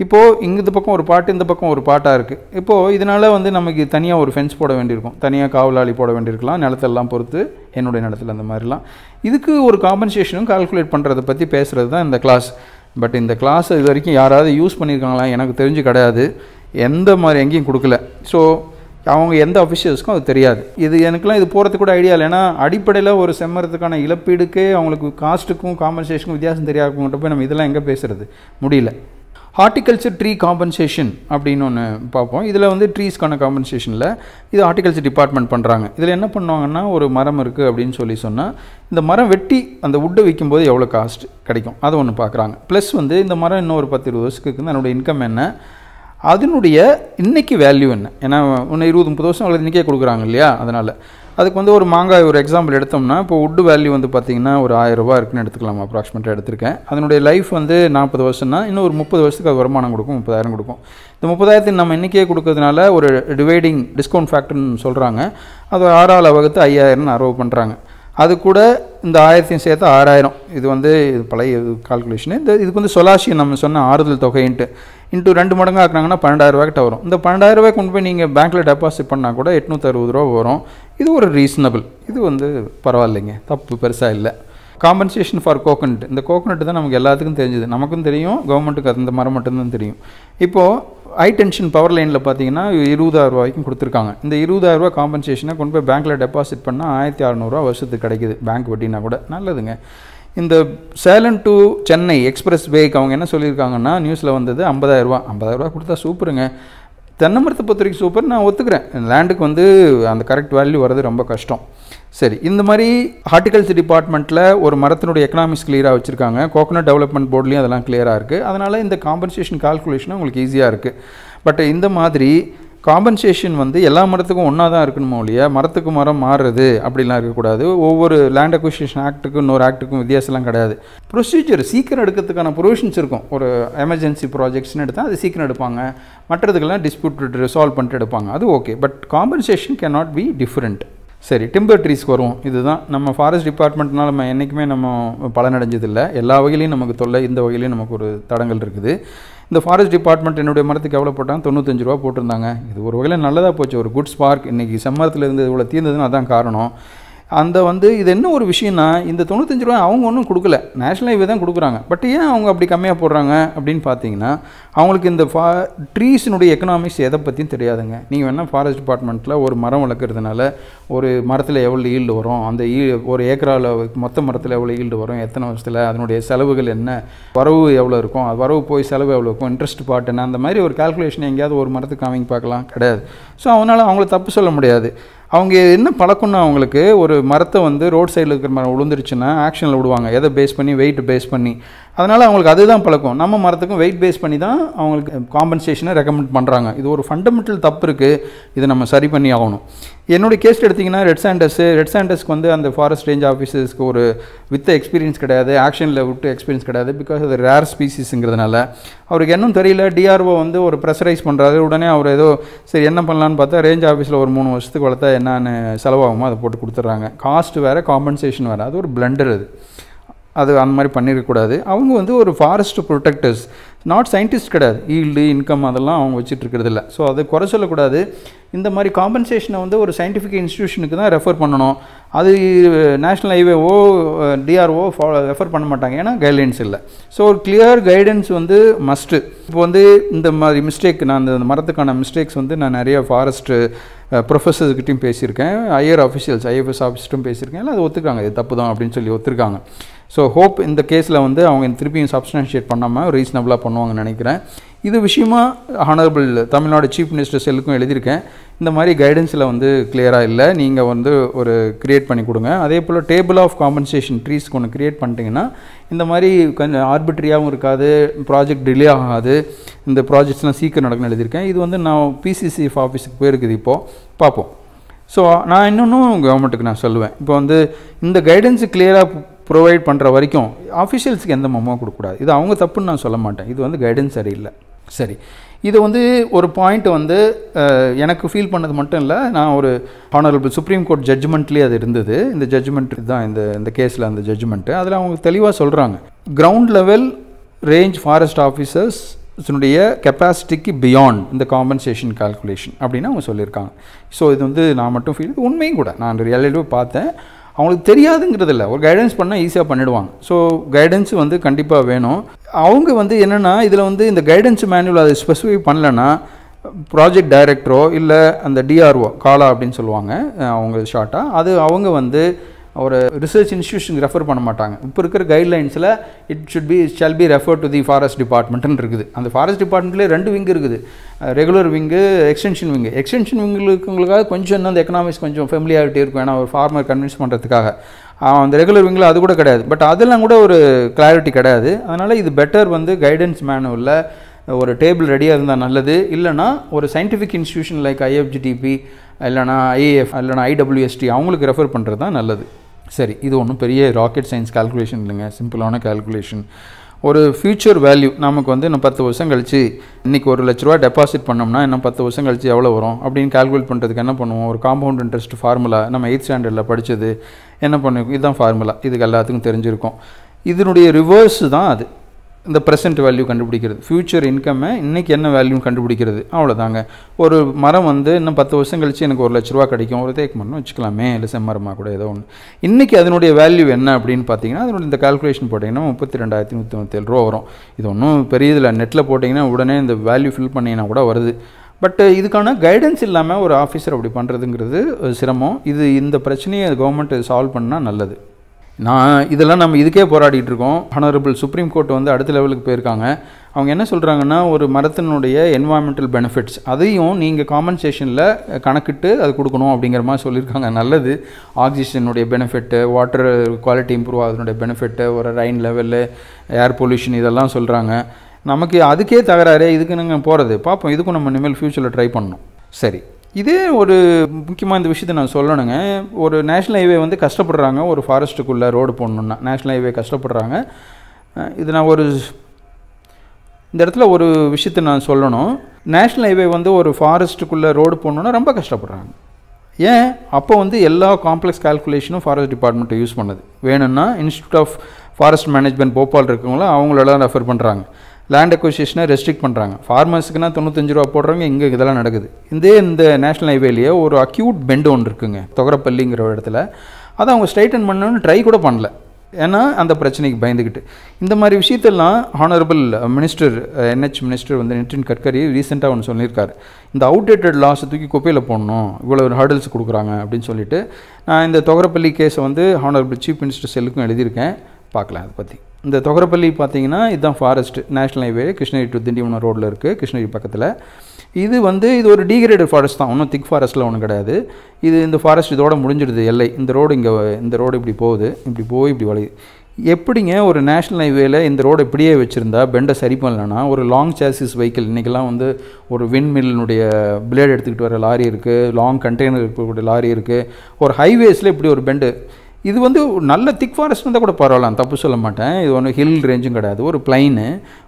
இப்போது இங்கே இந்த பக்கம் ஒரு பாட்டு இந்த பக்கம் ஒரு பாட்டாக இருக்குது இப்போது இதனால் வந்து நமக்கு தனியாக ஒரு ஃபென்ஸ் போட வேண்டியிருக்கும் தனியாக காவலாளி போட வேண்டியிருக்கலாம் நிலத்தெல்லாம் பொறுத்து என்னுடைய நிலத்தில் அந்த மாதிரிலாம் இதுக்கு ஒரு காம்பன்சேஷனும் கால்குலேட் பண்ணுறதை பற்றி பேசுகிறது தான் இந்த கிளாஸ் பட் இந்த கிளாஸை இது வரைக்கும் யாராவது யூஸ் பண்ணியிருக்காங்களா எனக்கு தெரிஞ்சு கிடையாது எந்த மாதிரி எங்கேயும் கொடுக்கல ஸோ அவங்க எந்த அஃபிஷியல்ஸ்க்கும் அது தெரியாது இது எனக்குலாம் இது போகிறதுக்கு கூட ஐடியா இல்லை ஏன்னா அடிப்படையில் ஒரு செம்மரத்துக்கான இழப்பீடுக்கே அவங்களுக்கு காஸ்ட்டுக்கும் காம்பன்சேஷனுக்கும் வித்தியாசம் தெரியாதுங்கிட்ட போய் நம்ம இதெல்லாம் எங்கே பேசுகிறது முடியல ஹார்டிகல்ச்சர் ட்ரீ காம்பன்சேஷன் அப்படின்னு ஒன்று பார்ப்போம் இதில் வந்து ட்ரீஸ்க்கான காம்பன்சேஷனில் இது ஹார்டிகல்ச்சர் டிபார்ட்மெண்ட் பண்ணுறாங்க இதில் என்ன பண்ணுவாங்கன்னா ஒரு மரம் இருக்குது அப்படின்னு சொல்லி சொன்னால் இந்த மரம் வெட்டி அந்த உட்டை விற்கும்போது எவ்வளோ காஸ்ட் கிடைக்கும் அதை ஒன்று பார்க்குறாங்க ப்ளஸ் வந்து இந்த மரம் இன்னும் ஒரு பத்து இருபது வருஷத்துக்கு இருக்குது இன்கம் என்ன அதனுடைய இன்றைக்கி வேல்யூ என்ன ஏன்னா இன்னும் இருபது முப்பது வருஷம் அவ்வளோ இன்றைக்கே கொடுக்குறாங்க இல்லையா அதனால் அதுக்கு வந்து ஒரு மாங்காய் ஒரு எக்ஸாம்பிள் எடுத்தோம்னா இப்போ வுட்டு வேல்யூ வந்து பார்த்திங்கன்னா ஒரு ரூபா இருக்குன்னு எடுத்துக்கலாம் அப்ராக்சிமேட்டாக எடுத்திருக்கேன் அதனுடைய லைஃப் வந்து நாற்பது வருஷம்னா இன்னும் ஒரு முப்பது வருஷத்துக்கு அது வருமானம் கொடுக்கும் முப்பதாயிரம் கொடுக்கும் இந்த முப்பதாயிரத்துக்கு நம்ம இன்றைக்கே கொடுக்கறதுனால ஒரு டிவைடிங் டிஸ்கவுண்ட் ஃபேக்டர்னு சொல்கிறாங்க அது ஆறால் வகுத்து ஐயாயிரம்னு அரவு பண்ணுறாங்க அது கூட இந்த ஆயிரத்தையும் சேர்த்து ஆறாயிரம் இது வந்து பழைய கால்குலேஷனு இந்த இதுக்கு வந்து சொலாஷியம் நம்ம சொன்ன ஆறுதல் தொகைன்ட்டு இன்ட்டு ரெண்டு மடங்காக ஆக்குனாங்கன்னா பன்னெண்டாயிரம் கிட்ட வரும் இந்த ரூபாய் கொண்டு போய் நீங்கள் பேங்க்கில் டெபாசிட் பண்ணால் கூட எட்நூற்றறுபது ரூபா வரும் இது ஒரு ரீசனபிள் இது வந்து பரவாயில்லைங்க தப்பு பெருசாக இல்லை காம்பன்சேஷன் ஃபார் கோகனட் இந்த கோகனட் தான் நமக்கு எல்லாத்துக்கும் தெரிஞ்சது நமக்கும் தெரியும் கவர்மெண்ட்டுக்கு அந்த மரம் மட்டும்தான் தெரியும் இப்போது ஹை டென்ஷன் பவர் லைனில் பார்த்தீங்கன்னா இருபதாயிரம் ரூபாய்க்கும் கொடுத்துருக்காங்க இந்த இருபதாயிரம் ரூபா காம்பன்சேஷனை கொண்டு போய் பேங்க்கில் டெபாசிட் பண்ணால் ஆயிரத்தி அறநூறுவா வருஷத்துக்கு கிடைக்குது பேங்க் வட்டினா கூட நல்லதுங்க இந்த சேலன் டு சென்னை எக்ஸ்பிரஸ் வேக்கு அவங்க என்ன சொல்லியிருக்காங்கன்னா நியூஸில் வந்தது ஐம்பதாயிரரூபா ஐம்பதாயிரரூபா கொடுத்தா சூப்பருங்க தென்னை பொறுத்தவரைக்கும் பொறுத்த வரைக்கும் சூப்பர் நான் ஒத்துக்கிறேன் லேண்டுக்கு வந்து அந்த கரெக்ட் வேல்யூ வர்றது ரொம்ப கஷ்டம் சரி இந்த மாதிரி ஹார்டிகல்ச்சர் டிபார்ட்மெண்ட்டில் ஒரு மரத்தினுடைய எக்கனாமிக்ஸ் கிளியராக வச்சுருக்காங்க கோகோனட் டெவலப்மெண்ட் போர்ட்லேயும் அதெல்லாம் கிளியராக இருக்குது அதனால் இந்த காம்பன்சேஷன் கால்குலேஷன் உங்களுக்கு ஈஸியாக இருக்குது பட் இந்த மாதிரி காம்பன்சேஷன் வந்து எல்லா மரத்துக்கும் ஒன்றா தான் இருக்கணுமோ இல்லையா மரத்துக்கு மரம் மாறுறது அப்படிலாம் இருக்கக்கூடாது ஒவ்வொரு லேண்ட் அக்விசிஷன் ஆக்ட்டுக்கும் இன்னொரு ஆக்ட்டுக்கும் வித்தியாசம்லாம் கிடையாது ப்ரொசீஜர் சீக்கிரம் எடுக்கிறதுக்கான ப்ரொவிஷன்ஸ் இருக்கும் ஒரு எமர்ஜென்சி ப்ராஜெக்ட்ஸ்னு எடுத்தால் அது சீக்கிரம் எடுப்பாங்க மற்றதுக்கெல்லாம் டிஸ்பியூட் ரிசால்வ் பண்ணிட்டு எடுப்பாங்க அது okay but compensation can not be different சரி டிம்பர் ட்ரீஸ்க்கு வரும் இதுதான் நம்ம ஃபாரஸ்ட் டிபார்ட்மெண்ட்னால் நம்ம என்றைக்குமே நம்ம பலனடைஞ்சதில்லை எல்லா வகையிலையும் நமக்கு தொல்லை இந்த வகையிலையும் நமக்கு ஒரு தடங்கள் இருக்குது இந்த ஃபாரஸ்ட் டிபார்ட்மெண்ட் என்னுடைய மரத்துக்கு எவ்வளோ போட்டாங்க தொண்ணூத்தஞ்சு ரூபா போட்டிருந்தாங்க இது ஒரு வகையில் நல்லதாக போச்சு ஒரு குட் ஸ்பார்க் இன்றைக்கி செம்மரத்தில் இருந்து இவ்வளோ தீர்ந்ததுன்னு அதான் காரணம் அந்த வந்து இது என்ன ஒரு விஷயம்னா இந்த தொண்ணூத்தஞ்சு ரூபாய் அவங்க ஒன்றும் கொடுக்கல நேஷனல் ஹைவே தான் கொடுக்குறாங்க பட் ஏன் அவங்க அப்படி கம்மியாக போடுறாங்க அப்படின்னு பார்த்தீங்கன்னா அவங்களுக்கு இந்த ஃபா ட்ரீஸினுடைய எக்கனாமிக்ஸ் எதை பற்றியும் தெரியாதுங்க நீங்கள் வேணால் ஃபாரஸ்ட் டிபார்ட்மெண்ட்டில் ஒரு மரம் வளர்க்குறதுனால ஒரு மரத்தில் எவ்வளோ ஈல்டு வரும் அந்த ஈ ஒரு ஏக்கரால் மொத்த மரத்தில் எவ்வளோ ஈல்டு வரும் எத்தனை வருஷத்தில் அதனுடைய செலவுகள் என்ன வரவு எவ்வளோ இருக்கும் அது வரவு போய் செலவு எவ்வளோ இருக்கும் இன்ட்ரெஸ்ட் பாட்டுன்னு அந்த மாதிரி ஒரு கால்குலேஷன் எங்கேயாவது ஒரு மரத்துக்கு காமிங்க பார்க்கலாம் கிடையாது ஸோ அதனால் அவங்கள தப்பு சொல்ல முடியாது அவங்க என்ன பழக்கம்னா அவங்களுக்கு ஒரு மரத்தை வந்து ரோட் சைடில் இருக்கிற மரம் விழுந்துருச்சுன்னா ஆக்ஷனில் விடுவாங்க எதை பேஸ் பண்ணி வெயிட் பேஸ் பண்ணி அதனால் அவங்களுக்கு அதுதான் பழக்கம் நம்ம மரத்துக்கும் வெயிட் பேஸ் பண்ணி தான் அவங்களுக்கு காம்பன்சேஷனை ரெக்கமெண்ட் பண்ணுறாங்க இது ஒரு ஃபண்டமெண்டல் தப்பு இருக்குது இதை நம்ம சரி பண்ணி ஆகணும் என்னுடைய கேஸ் எடுத்திங்கன்னா ரெட் சாண்டஸ்ஸு ரெட் சாண்டஸ்க்கு வந்து அந்த ஃபாரஸ்ட் ரேஞ்ச் ஆஃபீஸர்ஸ்க்கு ஒரு வித்த எக்ஸ்பீரியன்ஸ் கிடையாது ஆக்ஷனில் விட்டு எக்ஸ்பீரியன்ஸ் கிடையாது பிகாஸ் அது ரேர் ஸ்பீசிஸுங்கிறதுனால அவருக்கு என்னும் தெரியல டிஆர்ஓ வந்து ஒரு ப்ரெஷரைஸ் பண்ணுறாரு உடனே அவர் ஏதோ சரி என்ன பண்ணலான்னு பார்த்தா ரேஞ்ச் ஆஃபீஸில் ஒரு மூணு வருஷத்துக்கு வளர்த்தா என்னென்னு செலவாகுமோ அதை போட்டு கொடுத்துட்றாங்க காஸ்ட் வேறு காம்பன்சேஷன் வேறு அது ஒரு பிளண்டர் அது அது அந்த மாதிரி பண்ணிடக்கூடாது அவங்க வந்து ஒரு ஃபாரஸ்ட் ப்ரொடெக்டர்ஸ் நாட் சயின்டிஸ்ட் கிடையாது ஈல்டு இன்கம் அதெல்லாம் அவங்க வச்சுட்டு இருக்கிறது இல்லை ஸோ அதை குறை சொல்லக்கூடாது இந்த மாதிரி காம்பன்சேஷனை வந்து ஒரு சயின்டிஃபிக் இன்ஸ்டியூஷனுக்கு தான் ரெஃபர் பண்ணணும் அது நேஷ்னல் ஓ டிஆர்ஓ ஃபாலோ ரெஃபர் பண்ண மாட்டாங்க ஏன்னா கைட்லைன்ஸ் இல்லை ஸோ ஒரு கிளியர் கைடன்ஸ் வந்து மஸ்ட்டு இப்போ வந்து இந்த மாதிரி மிஸ்டேக் நான் அந்த மரத்துக்கான மிஸ்டேக்ஸ் வந்து நான் நிறைய ஃபாரஸ்ட்டு ப்ரொஃபஸர்ஸ்கிட்டையும் பேசியிருக்கேன் ஹையர் ஆஃபிஷியல்ஸ் ஐஎஃப்எஸ் ஆஃபீஸ்ட்டும் பேசியிருக்கேன் இல்லை அது ஒத்துக்காங்க இது தப்பு தான் அப்படின்னு சொல்லி ஒத்துருக்காங்க ஸோ ஹோப் இந்த கேஸில் வந்து அவங்க திருப்பியும் சப்ஸ்டான்ஷியேட் பண்ணாமல் ரீசனபிளாக பண்ணுவாங்கன்னு நினைக்கிறேன் இது விஷயமா ஹானரபிள் தமிழ்நாடு சீஃப் மினிஸ்டர் செல்லுக்கும் எழுதியிருக்கேன் இந்த மாதிரி கைடன்ஸில் வந்து கிளியராக இல்லை நீங்கள் வந்து ஒரு க்ரியேட் பண்ணி கொடுங்க அதே போல் டேபிள் ஆஃப் காம்பன்சேஷன் ட்ரீஸ்க்கு ஒன்று கிரியேட் பண்ணிட்டீங்கன்னா இந்த மாதிரி கொஞ்சம் ஆர்பிட்ரியாகவும் இருக்காது ப்ராஜெக்ட் டிலே ஆகாது இந்த ப்ராஜெக்ட்ஸ்லாம் சீக்கிரம் நடக்குன்னு எழுதியிருக்கேன் இது வந்து நான் பிசிசிஎஃப் ஆஃபீஸுக்கு போயிருக்குது இப்போது பார்ப்போம் ஸோ நான் இன்னொன்றும் கவர்மெண்ட்டுக்கு நான் சொல்லுவேன் இப்போ வந்து இந்த கைடன்ஸு கிளியராக ப்ரொவைட் பண்ணுற வரைக்கும் ஆஃபிஷியல்ஸுக்கு எந்த மொமோ கொடுக்கக்கூடாது இது அவங்க தப்புன்னு நான் சொல்ல மாட்டேன் இது வந்து கைடன்ஸ் சரியில்லை சரி இது வந்து ஒரு பாயிண்ட் வந்து எனக்கு ஃபீல் பண்ணது மட்டும் இல்லை நான் ஒரு ஆனரபிள் சுப்ரீம் கோர்ட் ஜட்ஜ்மெண்ட்லேயே அது இருந்தது இந்த ஜட்ஜ்மெண்ட் தான் இந்த இந்த கேஸில் அந்த ஜட்ஜ்மெண்ட்டு அதில் அவங்க தெளிவாக சொல்கிறாங்க ground level range forest officers இதனுடைய கெப்பாசிட்டிக்கு பியாண்ட் இந்த காம்பன்சேஷன் கால்குலேஷன் அப்படின்னு அவங்க சொல்லியிருக்காங்க ஸோ இது வந்து நான் மட்டும் ஃபீல் உண்மையும் கூட நான் ரியாலிட்டிவ் பார்த்தேன் அவங்களுக்கு தெரியாதுங்கிறது இல்லை ஒரு கைடன்ஸ் பண்ணால் ஈஸியாக பண்ணிடுவாங்க ஸோ கைடன்ஸ் வந்து கண்டிப்பாக வேணும் அவங்க வந்து என்னென்னா இதில் வந்து இந்த கைடன்ஸ் மேனுவல் அதை ஸ்பெசிஃபை பண்ணலைன்னா ப்ராஜெக்ட் டைரக்டரோ இல்லை அந்த டிஆர்ஓ காலா அப்படின்னு சொல்லுவாங்க அவங்க ஷார்ட்டாக அது அவங்க வந்து ஒரு ரிசர்ச் இன்ஸ்டியூஷனுக்கு ரெஃபர் பண்ண மாட்டாங்க இப்போ இருக்கிற கைட்லைன்ஸில் it should be shall be refer to the forest டிபார்ட்மெண்ட்னு இருக்குது அந்த ஃபாரஸ்ட் டிபார்ட்மெண்ட்லேயே ரெண்டு விங்கு இருக்குது regular wing extension wing extension விங்குகளுக்குங்களுக்காக கொஞ்சம் இன்னும் அந்த எக்கனாமிக்ஸ் கொஞ்சம் ஃபெமிலியாரிட்டி இருக்கும் ஏன்னா ஒரு ஃபார்மர் கன்வின்ஸ் பண்ணுறதுக்காக அந்த ரெகுலர் விங்கில் அது கூட கிடையாது பட் அதெல்லாம் கூட ஒரு கிளாரிட்டி கிடையாது அதனால் இது பெட்டர் வந்து கைடன்ஸ் உள்ள ஒரு டேபிள் ரெடியாக இருந்தால் நல்லது இல்லைனா ஒரு சயின்டிஃபிக் இன்ஸ்டியூஷன் லைக் ஐஎஃப்ஜிடிபி இல்லைனா ஐஏஎஃப் இல்லைனா ஐடபிள்யூஎஸ்டி அவங்களுக்கு ரெஃபர் பண்ணுறது தான் நல்லது சரி இது ஒன்றும் பெரிய ராக்கெட் சயின்ஸ் கால்குலேஷன் இல்லைங்க சிம்பிளான கால்குலேஷன் ஒரு ஃபியூச்சர் வேல்யூ நமக்கு வந்து இன்னும் பத்து வருஷம் கழித்து இன்றைக்கி ஒரு லட்ச ரூபா டெபாசிட் பண்ணோம்னா இன்னும் பத்து வருஷம் கழித்து எவ்வளோ வரும் அப்படின்னு கால்குலேட் பண்ணுறதுக்கு என்ன பண்ணுவோம் ஒரு காம்பவுண்ட் இன்ட்ரெஸ்ட் ஃபார்முலா நம்ம எயித் ஸ்டாண்டர்டில் படித்தது என்ன பண்ணுவோம் இதுதான் ஃபார்முலா இதுக்கு எல்லாத்துக்கும் தெரிஞ்சிருக்கும் இதனுடைய ரிவர்ஸ் தான் அது இந்த ப்ரெசென்ட் வேல்யூ கண்டுபிடிக்கிறது ஃப்யூச்சர் இன்கம்மை இன்றைக்கி என்ன வேல்யூ கண்டுபிடிக்கிறது அவ்வளோதாங்க ஒரு மரம் வந்து இன்னும் பத்து வருஷம் கழிச்சு எனக்கு ஒரு லட்ச ரூபா கிடைக்கும் ஒரு தேக்கு மரம்னு வச்சுக்கலாமே இல்லை செம்மரமாக கூட ஏதோ ஒன்று இன்றைக்கி அதனுடைய வேல்யூ என்ன அப்படின்னு பார்த்தீங்கன்னா அதனுடைய இந்த கால்குலேஷன் போட்டிங்கன்னா முப்பத்தி ரெண்டாயிரத்தி நூற்றி தொண்ணூத்தேழு ரூபா வரும் இது ஒன்றும் பெரிய இதில் நெட்டில் போட்டிங்கன்னா உடனே இந்த வேல்யூ ஃபில் பண்ணிங்கன்னா கூட வருது பட் இதுக்கான கைடன்ஸ் இல்லாமல் ஒரு ஆஃபீஸர் அப்படி பண்ணுறதுங்கிறது சிரமம் இது இந்த பிரச்சனையை கவர்மெண்ட் சால்வ் பண்ணால் நல்லது நான் இதெல்லாம் நம்ம இதுக்கே போராடிட்டு இருக்கோம் ஹனரபிள் சுப்ரீம் கோர்ட் வந்து அடுத்த லெவலுக்கு போயிருக்காங்க அவங்க என்ன சொல்கிறாங்கன்னா ஒரு மரத்தினுடைய என்வாயன்மெண்டல் பெனிஃபிட்ஸ் அதையும் நீங்கள் காமன்சேஷனில் கணக்கிட்டு அது கொடுக்கணும் அப்படிங்கிற மாதிரி சொல்லியிருக்காங்க நல்லது ஆக்சிஜனுடைய பெனிஃபிட்டு வாட்டர் குவாலிட்டி இம்ப்ரூவ் ஆகுதுனுடைய பெனிஃபிட்டு ஒரு ரைன் லெவலு ஏர் பொல்யூஷன் இதெல்லாம் சொல்கிறாங்க நமக்கு அதுக்கே தகராறு இதுக்கு நாங்கள் போகிறது பார்ப்போம் இதுக்கும் நம்ம இனிமேல் ஃப்யூச்சரில் ட்ரை பண்ணணும் சரி இதே ஒரு முக்கியமாக இந்த விஷயத்தை நான் சொல்லணுங்க ஒரு நேஷ்னல் ஹைவே வந்து கஷ்டப்படுறாங்க ஒரு ஃபாரஸ்ட்டுக்குள்ளே ரோடு போடணுன்னா நேஷ்னல் ஹைவே கஷ்டப்படுறாங்க இது நான் ஒரு இந்த இடத்துல ஒரு விஷயத்தை நான் சொல்லணும் நேஷ்னல் ஹைவே வந்து ஒரு ஃபாரஸ்ட்டுக்குள்ளே ரோடு போடணுன்னா ரொம்ப கஷ்டப்படுறாங்க ஏன் அப்போ வந்து எல்லா காம்ப்ளெக்ஸ் கால்குலேஷனும் ஃபாரஸ்ட் டிபார்ட்மெண்ட்டை யூஸ் பண்ணுது வேணும்னா institute of forest management Bhopal இருக்கவங்களும் அவங்களெல்லாம் ரெஃபர் பண்ணுறாங்க லேண்ட் அக்விசிஷனை ரெஸ்ட்ரிக்ட் பண்ணுறாங்க ஃபார்மர்ஸுக்குன்னா தொண்ணூத்தஞ்சு ரூபா போடுறாங்க இங்கே இதெல்லாம் நடக்குது இதே இந்த நேஷனல் ஹைவேலேயே ஒரு அக்யூட் பெண்டு ஒன்று இருக்குங்க தொகரப்பள்ளிங்கிற இடத்துல அதை அவங்க ஸ்ட்ரைட்டன் பண்ணணும்னு ட்ரை கூட பண்ணல ஏன்னா அந்த பிரச்சனைக்கு பயந்துக்கிட்டு இந்த மாதிரி விஷயத்தெல்லாம் ஹானரபிள் மினிஸ்டர் என்ஹெச் மினிஸ்டர் வந்து நிதின் கட்கரி ரீசெண்டாக ஒன்று சொல்லியிருக்காரு இந்த அவுடேட்டட் லாஸை தூக்கி குப்பையில் போடணும் இவ்வளோ ஒரு ஹர்டல்ஸ் கொடுக்குறாங்க அப்படின்னு சொல்லிட்டு நான் இந்த தொகரப்பள்ளி கேஸை வந்து ஹானரபிள் சீஃப் மினிஸ்டர் செல்லுக்கும் எழுதியிருக்கேன் பார்க்கலாம் அதை பற்றி இந்த தொகரப்பள்ளி பார்த்தீங்கன்னா இதுதான் forest national highway Krishnagiri to Tindivanam ரோட்டில் இருக்குது கிருஷ்ணகிரி பக்கத்தில் இது வந்து இது ஒரு டீகிரேடட் ஃபாரஸ்ட் தான் ஒன்றும் திக் ஃபாரஸ்ட்டில் ஒன்றும் கிடையாது இது இந்த ஃபாரஸ்ட் இதோட முடிஞ்சிடுது எல்லை இந்த ரோடு இங்கே இந்த ரோடு இப்படி போகுது இப்படி போய் இப்படி வளையுது எப்படிங்க ஒரு நேஷனல் ஹைவேல இந்த ரோடு இப்படியே வச்சுருந்தா பெண்டை சரி பண்ணலன்னா ஒரு லாங் சாசிஸ் வெஹிக்கிள் இன்றைக்கெல்லாம் வந்து ஒரு விண்மில்லினுடைய பிளேட் எடுத்துக்கிட்டு வர லாரி இருக்குது லாங் கண்டெய்னர் இருக்கக்கூடிய லாரி இருக்குது ஒரு ஹைவேஸில் இப்படி ஒரு பெண்டு இது வந்து நல்ல திக் ஃபாரஸ்ட் இருந்தால் கூட பரவாயில்ல தப்பு சொல்ல மாட்டேன் இது ஒன்றும் ஹில் ரேஞ்சும் கிடையாது ஒரு பிளைனு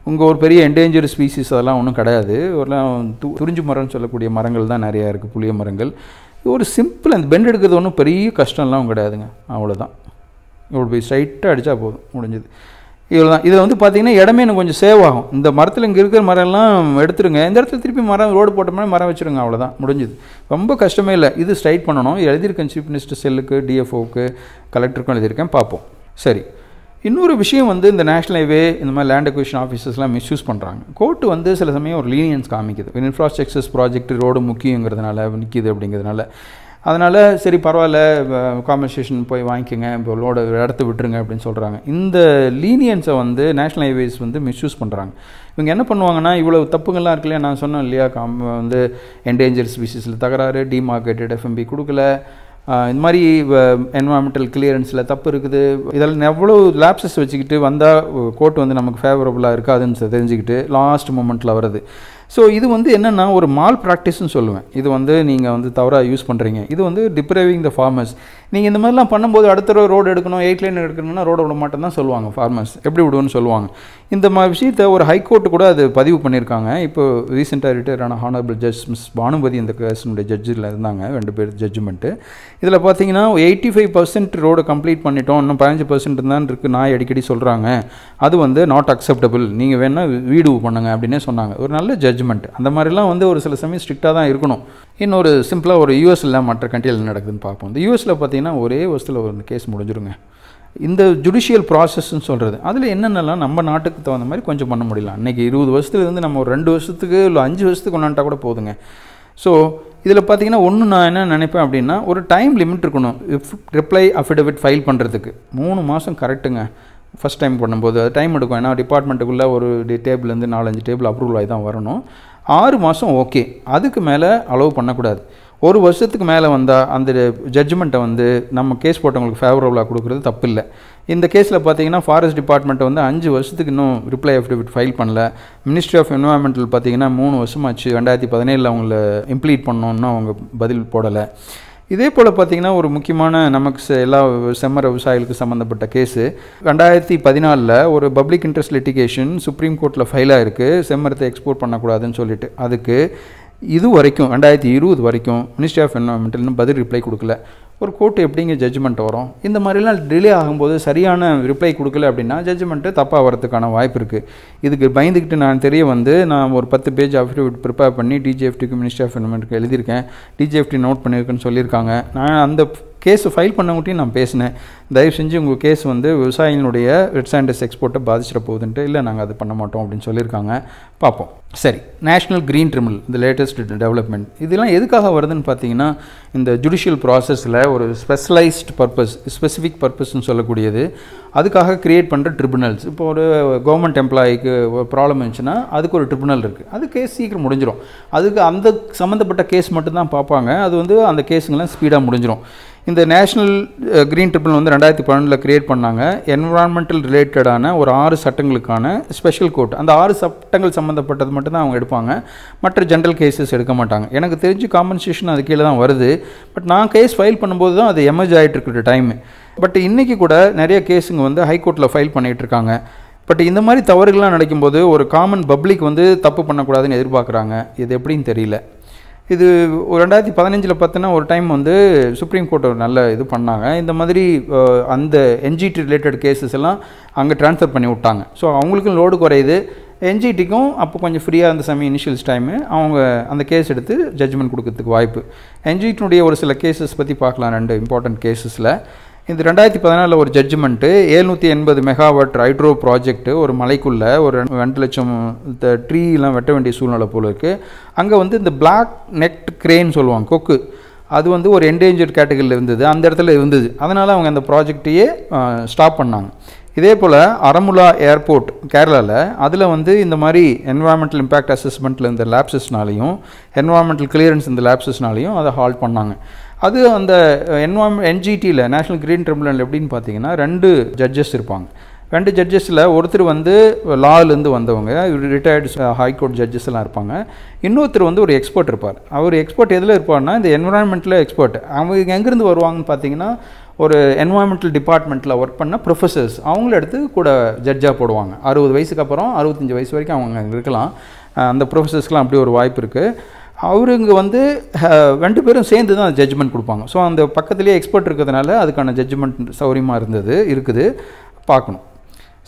உங்கள் ஒரு பெரிய என்டேஞ்சர் ஸ்பீசிஸ் அதெல்லாம் ஒன்றும் கிடையாது ஒருலாம் து துரிஞ்சு மரம்னு சொல்லக்கூடிய மரங்கள் தான் நிறையா இருக்குது புளிய மரங்கள் ஒரு சிம்பிள் அந்த பெண்ட் எடுக்கிறது ஒன்றும் பெரிய கஷ்டம்லாம் கிடையாதுங்க அவ்வளோதான் இவ்வளோ போய் ஸ்ட்ரைட்டாக அடித்தா போதும் முடிஞ்சது இவ்வளோ தான் இதில் வந்து பார்த்தீங்கன்னா இடமே எனக்கு கொஞ்சம் சேவ் ஆகும் இந்த மரத்தில் இங்கே இருக்கிற மரம்லாம் எடுத்துருங்க இந்த இடத்துல திருப்பி மரம் ரோடு போட்டோம்னா மரம் வச்சுருங்க அவ்வளோதான் முடிஞ்சுது ரொம்ப கஷ்டமே இல்லை இது ஸ்ட்ரைட் பண்ணணும் எழுதியிருக்கேன் சீஃப் மினிஸ்டர் செல்லுக்கு டிஎஃப்ஓக்கு கலெக்டருக்கும் எழுதியிருக்கேன் பார்ப்போம் சரி இன்னொரு விஷயம் வந்து இந்த நேஷனல் ஹைவே இந்த மாதிரி லேண்ட் அக்விஷன் ஆஃபீஸஸ்லாம் மிஸ்யூஸ் பண்ணுறாங்க கோர்ட்டு வந்து சில சமயம் ஒரு லீனியன்ஸ் காமிக்குது இன்ஃப்ராஸ்ட்ரக்சர்ஸ் ப்ராஜெக்ட் ரோடு முக்கியங்கிறதுனால நிற்கிது அப்படிங்கிறதுனால அதனால் சரி பரவாயில்ல காம்பன்சேஷன் போய் வாங்கிக்கோங்க இப்போ லோடு இடத்த விட்டுருங்க அப்படின்னு சொல்கிறாங்க இந்த லீனியன்ஸை வந்து நேஷனல் ஹைவேஸ் வந்து மிஸ்யூஸ் பண்ணுறாங்க இவங்க என்ன பண்ணுவாங்கன்னா இவ்வளோ தப்புங்கள்லாம் இருக்கு இல்லையா நான் சொன்னேன் இல்லையா காம் வந்து என்டேஞ்சர் ஸ்பீசிஸில் தகராறு டிமார்க்கெட்டட் எஃப்எம்பி கொடுக்கல இந்த மாதிரி என்வரான்மெண்டல் கிளியரன்ஸில் தப்பு இருக்குது இதெல்லாம் எவ்வளோ லேப்ஸஸ் வச்சுக்கிட்டு வந்தால் கோர்ட் வந்து நமக்கு ஃபேவரபுளாக இருக்காதுன்னு தெரிஞ்சுக்கிட்டு லாஸ்ட் மூமெண்ட்டில் வருது ஸோ இது வந்து என்னென்னா ஒரு மால் ப்ராக்டிஸ்னு சொல்லுவேன் இது வந்து நீங்கள் வந்து தவறாக யூஸ் பண்ணுறீங்க இது வந்து டிப்ரைவிங் த ஃபார்மர்ஸ் நீங்கள் இந்த மாதிரிலாம் பண்ணும்போது அடுத்த ரோடு எடுக்கணும் எயிட் லைன் எடுக்கணும்னா ரோடு விட மாட்டேன் தான் சொல்லுவாங்க ஃபார்மர்ஸ் எப்படி விடுவோன்னு சொல்லுவாங்க இந்த மாதிரி விஷயத்தை ஒரு ஹைகோர்ட்டு கூட அது பதிவு பண்ணியிருக்காங்க இப்போ ரீசெண்டாக ரிட்டையர் ஆன ஹானரபிள் ஜட்ஜ் மிஸ் பானுபதி இந்த கேஸினுடைய ஜட்ஜில் இருந்தாங்க ரெண்டு பேர் ஜட்ஜ்மெண்ட்டு இதில் பார்த்தீங்கன்னா eighty five percent road complete பண்ணிட்டோம் இன்னும் பதினஞ்சு பர்சன்ட் தான் இருக்குது நான் அடிக்கடி சொல்கிறாங்க அது வந்து நாட் அக்செப்டபிள் நீங்கள் வேணால் வீடு பண்ணுங்கள் அப்படின்னே சொன்னாங்க ஒரு நல்ல ஜட்ஜ் ஜட்ஜ்மெண்ட் அந்த மாதிரிலாம் வந்து ஒரு சில சமயம் ஸ்ட்ரிக்டாக தான் இருக்கணும் இன்னொரு சிம்பிளாக ஒரு யூஎஸ்ல மற்ற கண்ட்ரியில் நடக்குதுன்னு பார்ப்போம் இந்த யூஎஸில் பார்த்தீங்கன்னா ஒரே வருஷத்தில் ஒரு கேஸ் முடிஞ்சிருங்க இந்த ஜுடிஷியல் ப்ராசஸ்ன்னு சொல்கிறது அதில் என்னென்னலாம் நம்ம நாட்டுக்கு தகுந்த மாதிரி கொஞ்சம் பண்ண முடியல இன்றைக்கி இருபது வருஷத்துலேருந்து நம்ம ஒரு ரெண்டு வருஷத்துக்கு இல்லை அஞ்சு வருஷத்துக்கு கொண்டாண்டா கூட போதுங்க ஸோ இதில் பார்த்தீங்கன்னா ஒன்று நான் என்ன நினைப்பேன் அப்படின்னா ஒரு டைம் லிமிட் இருக்கணும் ரிப்ளை அஃபிடவிட் ஃபைல் பண்ணுறதுக்கு மூணு மாதம் கரெக்டுங்க ஃபஸ்ட் டைம் பண்ணும்போது அது டைம் எடுக்கும் ஏன்னா டிபார்ட்மெண்ட்டுக்குள்ளே ஒரு டேபிள்லேருந்து நாலஞ்சு டேபிள் அப்ரூவல் ஆகி தான் வரணும் ஆறு மாதம் ஓகே அதுக்கு மேலே அலோவ் பண்ணக்கூடாது ஒரு வருஷத்துக்கு மேலே வந்தால் அந்த ஜட்ஜ்மெண்ட்டை வந்து நம்ம கேஸ் போட்டவங்களுக்கு ஃபேவரபுளாக கொடுக்குறது தப்பு இல்லை இந்த கேஸில் பார்த்தீங்கன்னா ஃபாரஸ்ட் டிபார்ட்மெண்ட்டை வந்து அஞ்சு வருஷத்துக்கு இன்னும் ரிப்ளை அஃபிடவிட் ஃபைல் பண்ணல மினிஸ்ட்ரி ஆஃப் என்வாயன்மெண்டல் பார்த்தீங்கன்னா மூணு வருஷமாச்சு ரெண்டாயிரத்தி பதினேழில் அவங்கள இம்ப்ளீட் பண்ணோன்னு அவங்க பதில் போடலை இதே போல் பார்த்திங்கன்னா ஒரு முக்கியமான நமக்கு எல்லா செம்மர விவசாயிகளுக்கு சம்மந்தப்பட்ட கேஸு ரெண்டாயிரத்தி பதினாலில் ஒரு பப்ளிக் இன்ட்ரெஸ்ட் லிட்டிகேஷன் சுப்ரீம் கோர்ட்டில் ஃபைலாக இருக்குது செம்மரத்தை எக்ஸ்போர்ட் பண்ணக்கூடாதுன்னு சொல்லிட்டு அதுக்கு இது வரைக்கும் ரெண்டாயிரத்தி இருபது வரைக்கும் மினிஸ்ட்ரி ஆஃப் என்வரன்மெண்ட்டில் இன்னும் பதில் ரிப்ளை கொடுக்கல ஒரு கோர்ட்டு எப்படிங்க ஜட்ஜ்மெண்ட் வரும் இந்த மாதிரிலாம் டிலே ஆகும்போது சரியான ரிப்ளை கொடுக்கல அப்படின்னா ஜட்ஜ்மெண்ட்டு தப்பாக வரதுக்கான வாய்ப்பு இருக்குது இதுக்கு பயந்துக்கிட்டு நான் தெரிய வந்து நான் ஒரு பத்து பேஜ் அஃபிடவிட் ப்ரிப்பேர் பண்ணி டிஜிஎஃப்டிக்கு மினிஸ்ட்ரி ஆஃப் என்வரன்மெண்ட்டுக்கு எழுதியிருக்கேன் டிஜிஎஃப்டி நோட் பண்ணியிருக்குன்னு சொல்லியிருக்காங்க நான் அந்த கேஸ் ஃபைல் பண்ணவங்ககிட்டையும் நான் பேசினேன் தயவு செஞ்சு உங்கள் கேஸ் வந்து விவசாயிகளுடைய ரிட்ஸ் அண்ட் எக்ஸ்போர்ட்டை பாதிச்சிட போகுதுன்ட்டு இல்லை நாங்கள் அது பண்ண மாட்டோம் அப்படின்னு சொல்லியிருக்காங்க பார்ப்போம் சரி நேஷ்னல் க்ரீன் ட்ரிமல் இந்த லேட்டஸ்ட் டெவலப்மெண்ட் இதெல்லாம் எதுக்காக வருதுன்னு பார்த்தீங்கன்னா இந்த ஜுடிஷியல் ப்ராசஸில் ஒரு ஸ்பெஷலைஸ்ட் பர்பஸ் ஸ்பெசிஃபிக் பர்பஸ்ன்னு சொல்லக்கூடியது அதுக்காக க்ரியேட் பண்ணுற ட்ரிபுனல்ஸ் இப்போ ஒரு கவர்மெண்ட் எம்ப்ளாய்க்கு ப்ராப்ளம் இருந்துச்சுன்னா அதுக்கு ஒரு ட்ரிபுனல் இருக்குது அது கேஸ் சீக்கிரம் முடிஞ்சிடும் அதுக்கு அந்த சம்மந்தப்பட்ட கேஸ் மட்டும்தான் பார்ப்பாங்க அது வந்து அந்த கேஸுங்கெல்லாம் ஸ்பீடாக முடிஞ்சிடும் இந்த நேஷ்னல் க்ரீன் ட்ரிபிள் வந்து ரெண்டாயிரத்தி பன்னெண்டில் க்ரியேட் பண்ணாங்க என்வரான்மெண்டல் ரிலேட்டடான ஒரு ஆறு சட்டங்களுக்கான ஸ்பெஷல் கோர்ட் அந்த ஆறு சட்டங்கள் சம்மந்தப்பட்டது மட்டும்தான் அவங்க எடுப்பாங்க மற்ற ஜென்ரல் கேசஸ் எடுக்க மாட்டாங்க எனக்கு தெரிஞ்சு காம்பன்சேஷன் அது கீழே தான் வருது பட் நான் கேஸ் ஃபைல் பண்ணும்போது தான் அது எமர்ஜ் ஆகிட்டு இருக்கிற டைம் பட் இன்றைக்கி கூட நிறைய கேஸுங்க வந்து ஹைகோர்ட்டில் ஃபைல் பண்ணிகிட்டு இருக்காங்க பட் இந்த மாதிரி தவறுகள்லாம் நடக்கும்போது ஒரு காமன் பப்ளிக் வந்து தப்பு பண்ணக்கூடாதுன்னு எதிர்பார்க்குறாங்க இது எப்படின்னு தெரியல இது ரெண்டாயிரத்தி பதினஞ்சில் பார்த்தோன்னா ஒரு டைம் வந்து சுப்ரீம் கோர்ட் ஒரு நல்ல இது பண்ணாங்க இந்த மாதிரி அந்த என்ஜிடி ரிலேட்டட் கேசஸ் எல்லாம் அங்கே ட்ரான்ஸ்ஃபர் பண்ணி விட்டாங்க ஸோ அவங்களுக்கும் லோடு குறையுது என்ஜிடிக்கும் அப்போ கொஞ்சம் ஃப்ரீயாக இருந்த சமயம் இனிஷியல்ஸ் டைமு அவங்க அந்த கேஸ் எடுத்து ஜட்ஜ்மெண்ட் கொடுக்கறதுக்கு வாய்ப்பு என்ஜிடினுடைய ஒரு சில கேசஸ் பற்றி பார்க்கலாம் ரெண்டு இம்பார்ட்டண்ட் கேஸஸில் இந்த ரெண்டாயிரத்தி பதினாலில் ஒரு ஜட்ஜ்மெண்ட்டு ஏழ்நூற்றி எண்பது மெகாவாட் ஹைட்ரோ ப்ராஜெக்ட்டு ஒரு மலைக்குள்ளே ஒரு ரெண்டு லட்சம் ட்ரீலாம் வெட்ட வேண்டிய சூழ்நிலை போல் இருக்குது அங்கே வந்து இந்த பிளாக் நெட் கிரேன்னு சொல்லுவாங்க கொக்கு அது வந்து ஒரு என்டேஞ்சர்ட் கேட்டகரியில் இருந்தது அந்த இடத்துல இருந்தது அதனால் அவங்க அந்த ப்ராஜெக்டையே ஸ்டாப் பண்ணாங்க இதே போல் அரமுலா ஏர்போர்ட் கேரளாவில் அதில் வந்து இந்த மாதிரி என்வாரன்மெண்டல் இம்பேக்ட் அசஸ்மெண்ட்டில் இந்த லேப்சஸ்னாலையும் என்வாரன்மெண்டல் கிளியரன்ஸ் இந்த லேப்சஸ்னாலையும் அதை ஹால்ட் பண்ணாங்க அது அந்த என்வாம் என்ஜிடியில் நேஷ்னல் கிரீன் ட்ரிபுனல் எப்படின்னு பார்த்தீங்கன்னா ரெண்டு ஜட்ஜஸ் இருப்பாங்க ரெண்டு ஜட்ஜஸில் ஒருத்தர் வந்து லாலேருந்து வந்தவங்க ரிட்டையர்டு ஹைகோர்ட் ஜட்ஜஸ் எல்லாம் இருப்பாங்க இன்னொருத்தர் வந்து ஒரு எக்ஸ்பர்ட் இருப்பார் அவர் எக்ஸ்பர்ட் எதில் இருப்பார்னா இந்த என்விரான்மெண்ட்டில் எக்ஸ்பர்ட் அவங்க எங்கேருந்து வருவாங்கன்னு பார்த்தீங்கன்னா ஒரு என்வாயன்மெண்டல் டிபார்ட்மெண்ட்டில் ஒர்க் பண்ண ப்ரொஃபஸர்ஸ் அவங்கள எடுத்து கூட ஜட்ஜாக போடுவாங்க அறுபது வயசுக்கு அப்புறம் அறுபத்தஞ்சி வயசு வரைக்கும் அவங்க இருக்கலாம் அந்த ப்ரொஃபஸர்ஸ்க்கெலாம் அப்படி ஒரு வாய்ப்பு இருக்குது அவருங்க வந்து ரெண்டு பேரும் சேர்ந்து தான் அந்த ஜட்ஜ்மெண்ட் கொடுப்பாங்க ஸோ அந்த பக்கத்துலேயே எக்ஸ்பர்ட் இருக்கிறதுனால அதுக்கான ஜட்ஜ்மெண்ட் சௌரியமாக இருந்தது இருக்குது பார்க்கணும்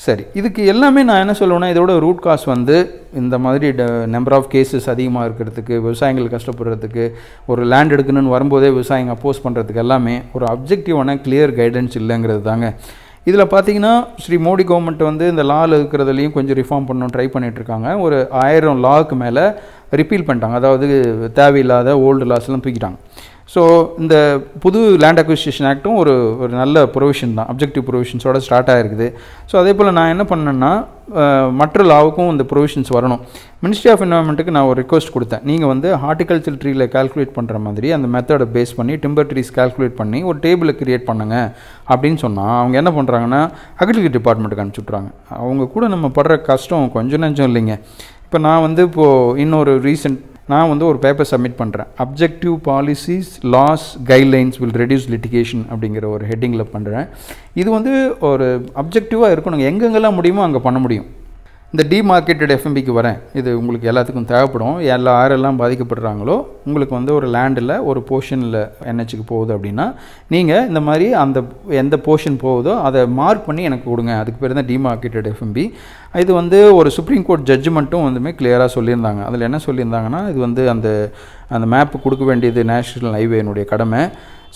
சரி இதுக்கு எல்லாமே நான் என்ன சொல்லுவேன்னா இதோட ரூட் காஸ் வந்து இந்த மாதிரி நம்பர் ஆஃப் கேசஸ் அதிகமாக இருக்கிறதுக்கு விவசாயிகள் கஷ்டப்படுறதுக்கு ஒரு லேண்ட் எடுக்கணும்னு வரும்போதே விவசாயிங்க அப்போஸ் பண்ணுறதுக்கு எல்லாமே ஒரு அப்ஜெக்டிவான கிளியர் கைடன்ஸ் இல்லைங்கிறது தாங்க இதில் பார்த்தீங்கன்னா ஸ்ரீ மோடி கவர்மெண்ட் வந்து இந்த லாவில் இருக்கிறதுலையும் கொஞ்சம் ரிஃபார்ம் பண்ணணும் ட்ரை பண்ணிகிட்ருக்காங்க ஒரு ஆயிரம் லாவுக்கு மேலே ரிப்பீல் பண்ணிட்டாங்க அதாவது தேவையில்லாத ஓல்டு லாஸ்லாம் தூக்கிட்டாங்க ஸோ இந்த புது லேண்ட் அக்விசிஷன் ஆக்ட்டும் ஒரு ஒரு நல்ல ப்ரொவிஷன் தான் அப்ஜெக்டிவ் ப்ரொவிஷன்ஸோட ஸ்டார்ட் ஆகிருக்குது ஸோ அதே போல் நான் என்ன பண்ணேன்னா மற்ற லாவுக்கும் இந்த ப்ரொவிஷன்ஸ் வரணும் மினிஸ்ட்ரி ஆஃப் என்வரன்மெண்ட்டுக்கு நான் ஒரு ரிக்வஸ்ட் கொடுத்தேன் நீங்கள் வந்து ஹார்டிகல்ச்சர் ட்ரீயில் கால்குலேட் பண்ணுற மாதிரி அந்த மெத்தடை பேஸ் பண்ணி டிம்பர் ட்ரீஸ் கால்குலேட் பண்ணி ஒரு டேபிளை க்ரியேட் பண்ணுங்க அப்படின்னு சொன்னால் அவங்க என்ன பண்ணுறாங்கன்னா அக்ரிகல்ச்சர் டிபார்ட்மெண்ட்டுக்கு அனுப்பிச்சுட்றாங்க அவங்க கூட நம்ம படுற கஷ்டம் கொஞ்சம் நஞ்சம் இல்லைங்க இப்போ நான் வந்து இப்போது இன்னொரு ரீசெண்ட் நான் வந்து ஒரு பேப்பர் சப்மிட் பண்ணுறேன் objective policies laws guidelines will reduce litigation அப்படிங்கிற ஒரு ஹெட்டிங்கில் பண்ணுறேன் இது வந்து ஒரு அப்ஜெக்டிவாக இருக்கணும் எங்கெங்கெல்லாம் முடியுமோ அங்கே பண்ண முடியும் இந்த டி மார்க்கெட்டட் எஃப்எம்பிக்கு வரேன் இது உங்களுக்கு எல்லாத்துக்கும் தேவைப்படும் எல்லா ஆறெல்லாம் பாதிக்கப்படுறாங்களோ உங்களுக்கு வந்து ஒரு லேண்டில் ஒரு போர்ஷனில் என்ஹெச்சுக்கு போகுது அப்படின்னா நீங்கள் இந்த மாதிரி அந்த எந்த போர்ஷன் போகுதோ அதை மார்க் பண்ணி எனக்கு கொடுங்க அதுக்கு பேர் தான் டி மார்க்கெட்டட் எஃப்எம்பி இது வந்து ஒரு சுப்ரீம் கோர்ட் ஜட்ஜ்மெண்ட்டும் வந்துமே கிளியராக சொல்லியிருந்தாங்க அதில் என்ன சொல்லியிருந்தாங்கன்னா இது வந்து அந்த அந்த மேப்பு கொடுக்க வேண்டியது நேஷ்னல் ஹைவேனுடைய கடமை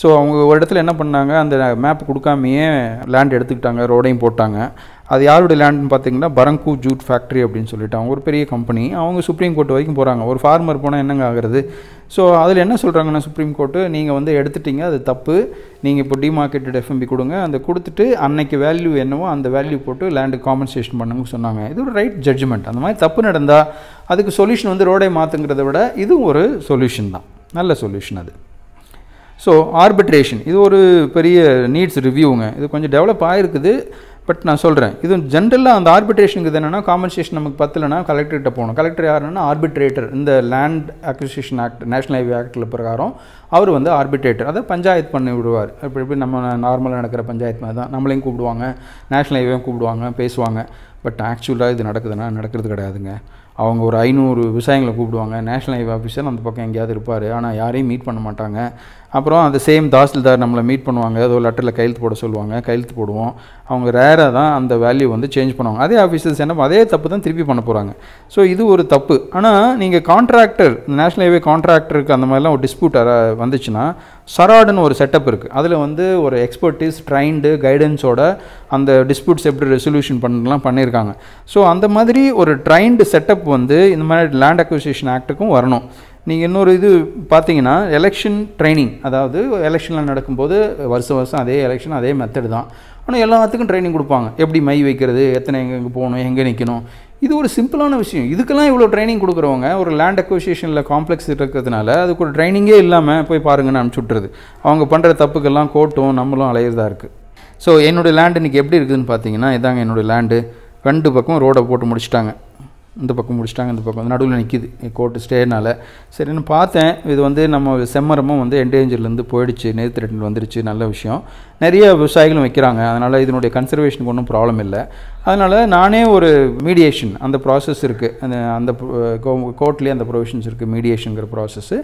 ஸோ அவங்க ஒரு இடத்துல என்ன பண்ணாங்க அந்த மேப் கொடுக்காமையே லேண்ட் எடுத்துக்கிட்டாங்க ரோடையும் போட்டாங்க அது யாருடைய லேண்ட்னு பார்த்தீங்கன்னா பரங்கு ஜூட் ஃபேக்ட்ரி அப்படின்னு சொல்லிட்டு அவங்க ஒரு பெரிய கம்பெனி அவங்க சுப்ரீம் கோர்ட் வரைக்கும் போகிறாங்க ஒரு ஃபார்மர் போனால் என்னங்க ஆகிறது ஸோ அதில் என்ன சொல்கிறாங்கன்னா சுப்ரீம் கோர்ட்டு நீங்கள் வந்து எடுத்துட்டீங்க அது தப்பு நீங்கள் இப்போ டிமார்க்கெட்டட் எஃப்எம்பி கொடுங்க அந்த கொடுத்துட்டு அன்னைக்கு வேல்யூ என்னவோ அந்த வேல்யூ போட்டு லேண்டு காம்பன்சேஷன் பண்ணுங்க சொன்னாங்க இது ஒரு ரைட் ஜட்ஜ்மெண்ட் அந்த மாதிரி தப்பு நடந்தால் அதுக்கு சொல்யூஷன் வந்து ரோடை மாற்றுங்கிறத விட இதுவும் ஒரு சொல்யூஷன் தான் நல்ல சொல்யூஷன் அது ஸோ ஆர்பிட்ரேஷன் இது ஒரு பெரிய நீட்ஸ் ரிவ்யூங்க இது கொஞ்சம் டெவலப் ஆகிருக்குது பட் நான் சொல்கிறேன் இது ஜென்ரலாக அந்த ஆர்பிட்ரேஷனுக்கு இது என்னென்னா காம்பன்சேஷன் நமக்கு பத்தலைன்னா கலெக்டர்கிட்ட போகணும் கலெக்டர் யாருன்னா ஆர்பிட்ரேட்டர் இந்த land acquisition act national highway ஆக்டில் பிரகாரம் அவர் வந்து ஆர்பிட்ரேட்டர் அதை பஞ்சாயத்து பண்ணி விடுவார் இப்படி இப்படி நம்ம நார்மலாக நடக்கிற பஞ்சாயத்து மாதிரி தான் நம்மளையும் கூப்பிடுவாங்க நேஷனல் ஹைவேயும் கூப்பிடுவாங்க பேசுவாங்க பட் ஆக்சுவலாக இது நடக்குதுன்னா நடக்கிறது கிடையாதுங்க அவங்க ஒரு ஐநூறு விவசாயங்களை கூப்பிடுவாங்க நேஷனல் ஹைவே ஆஃபீஸர் அந்த பக்கம் எங்கேயாவது இருப்பார் ஆனால் யாரையும் மீட் பண்ண மாட்டாங்க அப்புறம் அந்த சேம் தாசில்தார் நம்மளை மீட் பண்ணுவாங்க ஏதோ லெட்டரில் கையெழுத்து போட சொல்லுவாங்க கையெழுத்து போடுவோம் அவங்க ரேராக தான் அந்த வேல்யூ வந்து சேஞ்ச் பண்ணுவாங்க அதே ஆஃபீஸர்ஸ் என்ன அதே தப்பு தான் திருப்பி பண்ண போகிறாங்க ஸோ இது ஒரு தப்பு ஆனால் நீங்கள் கான்ட்ராக்டர் நேஷனல் ஹைவே கான்ட்ராக்டருக்கு அந்த மாதிரிலாம் ஒரு டிஸ்பியூட் வந்துச்சுன்னா சராடுன்னு ஒரு செட்டப் இருக்குது அதில் வந்து ஒரு எக்ஸ்பர்டிஸ் ட்ரைண்டு கைடன்ஸோட அந்த டிஸ்பியூட்ஸ் எப்படி ரெசல்யூஷன் பண்ணலாம் பண்ணியிருக்காங்க ஸோ அந்த மாதிரி ஒரு ட்ரைண்டு செட்டப் வந்து இந்த மாதிரி லேண்ட் அக்விசிஷன் ஆக்ட்டுக்கும் வரணும் நீங்கள் இன்னொரு இது பார்த்தீங்கன்னா எலெக்ஷன் ட்ரைனிங் அதாவது எலெக்ஷனில் நடக்கும்போது வருஷம் வருஷம் அதே எலெக்ஷன் அதே மெத்தடு தான் ஆனால் எல்லாத்துக்கும் ட்ரைனிங் கொடுப்பாங்க எப்படி மை வைக்கிறது எத்தனை எங்கே எங்கே போகணும் எங்கே நிற்கணும் இது ஒரு சிம்பிளான விஷயம் இதுக்கெல்லாம் இவ்வளோ ட்ரைனிங் கொடுக்குறவங்க ஒரு லேண்ட் அக்கோசியேஷனில் காம்ப்ளெக்ஸ் இருக்கிறதுனால அதுக்கு ஒரு ட்ரைனிங்கே இல்லாமல் போய் பாருங்கன்னு அனுப்பிச்சி விட்றது அவங்க பண்ணுற தப்புக்கெல்லாம் கோட்டும் நம்மளும் அலையிறதா இருக்குது ஸோ என்னுடைய லேண்டு இன்றைக்கி எப்படி இருக்குதுன்னு பார்த்தீங்கன்னா இதாங்க என்னுடைய லேண்டு ரெண்டு பக்கம் ரோடை போட்டு முடிச்சிட்டாங்க இந்த பக்கம் முடிச்சிட்டாங்க இந்த பக்கம் நடுவில் நிற்கிது கோர்ட்டு ஸ்டேனால் சரின்னு பார்த்தேன் இது வந்து நம்ம செம்மரமும் வந்து என்டேஞ்சர்லேருந்து போயிடுச்சு நேர்த்திரட்டில் வந்துருச்சு நல்ல விஷயம் நிறைய விவசாயிகளும் வைக்கிறாங்க அதனால் இதனுடைய கன்சர்வேஷனுக்கு ஒன்றும் ப்ராப்ளம் இல்லை அதனால் நானே ஒரு மீடியேஷன் அந்த ப்ராசஸ் இருக்குது அந்த அந்த கோர்ட்லேயே அந்த ப்ரொவிஷன்ஸ் இருக்குது மீடியேஷனுங்கிற ப்ராசஸ்ஸு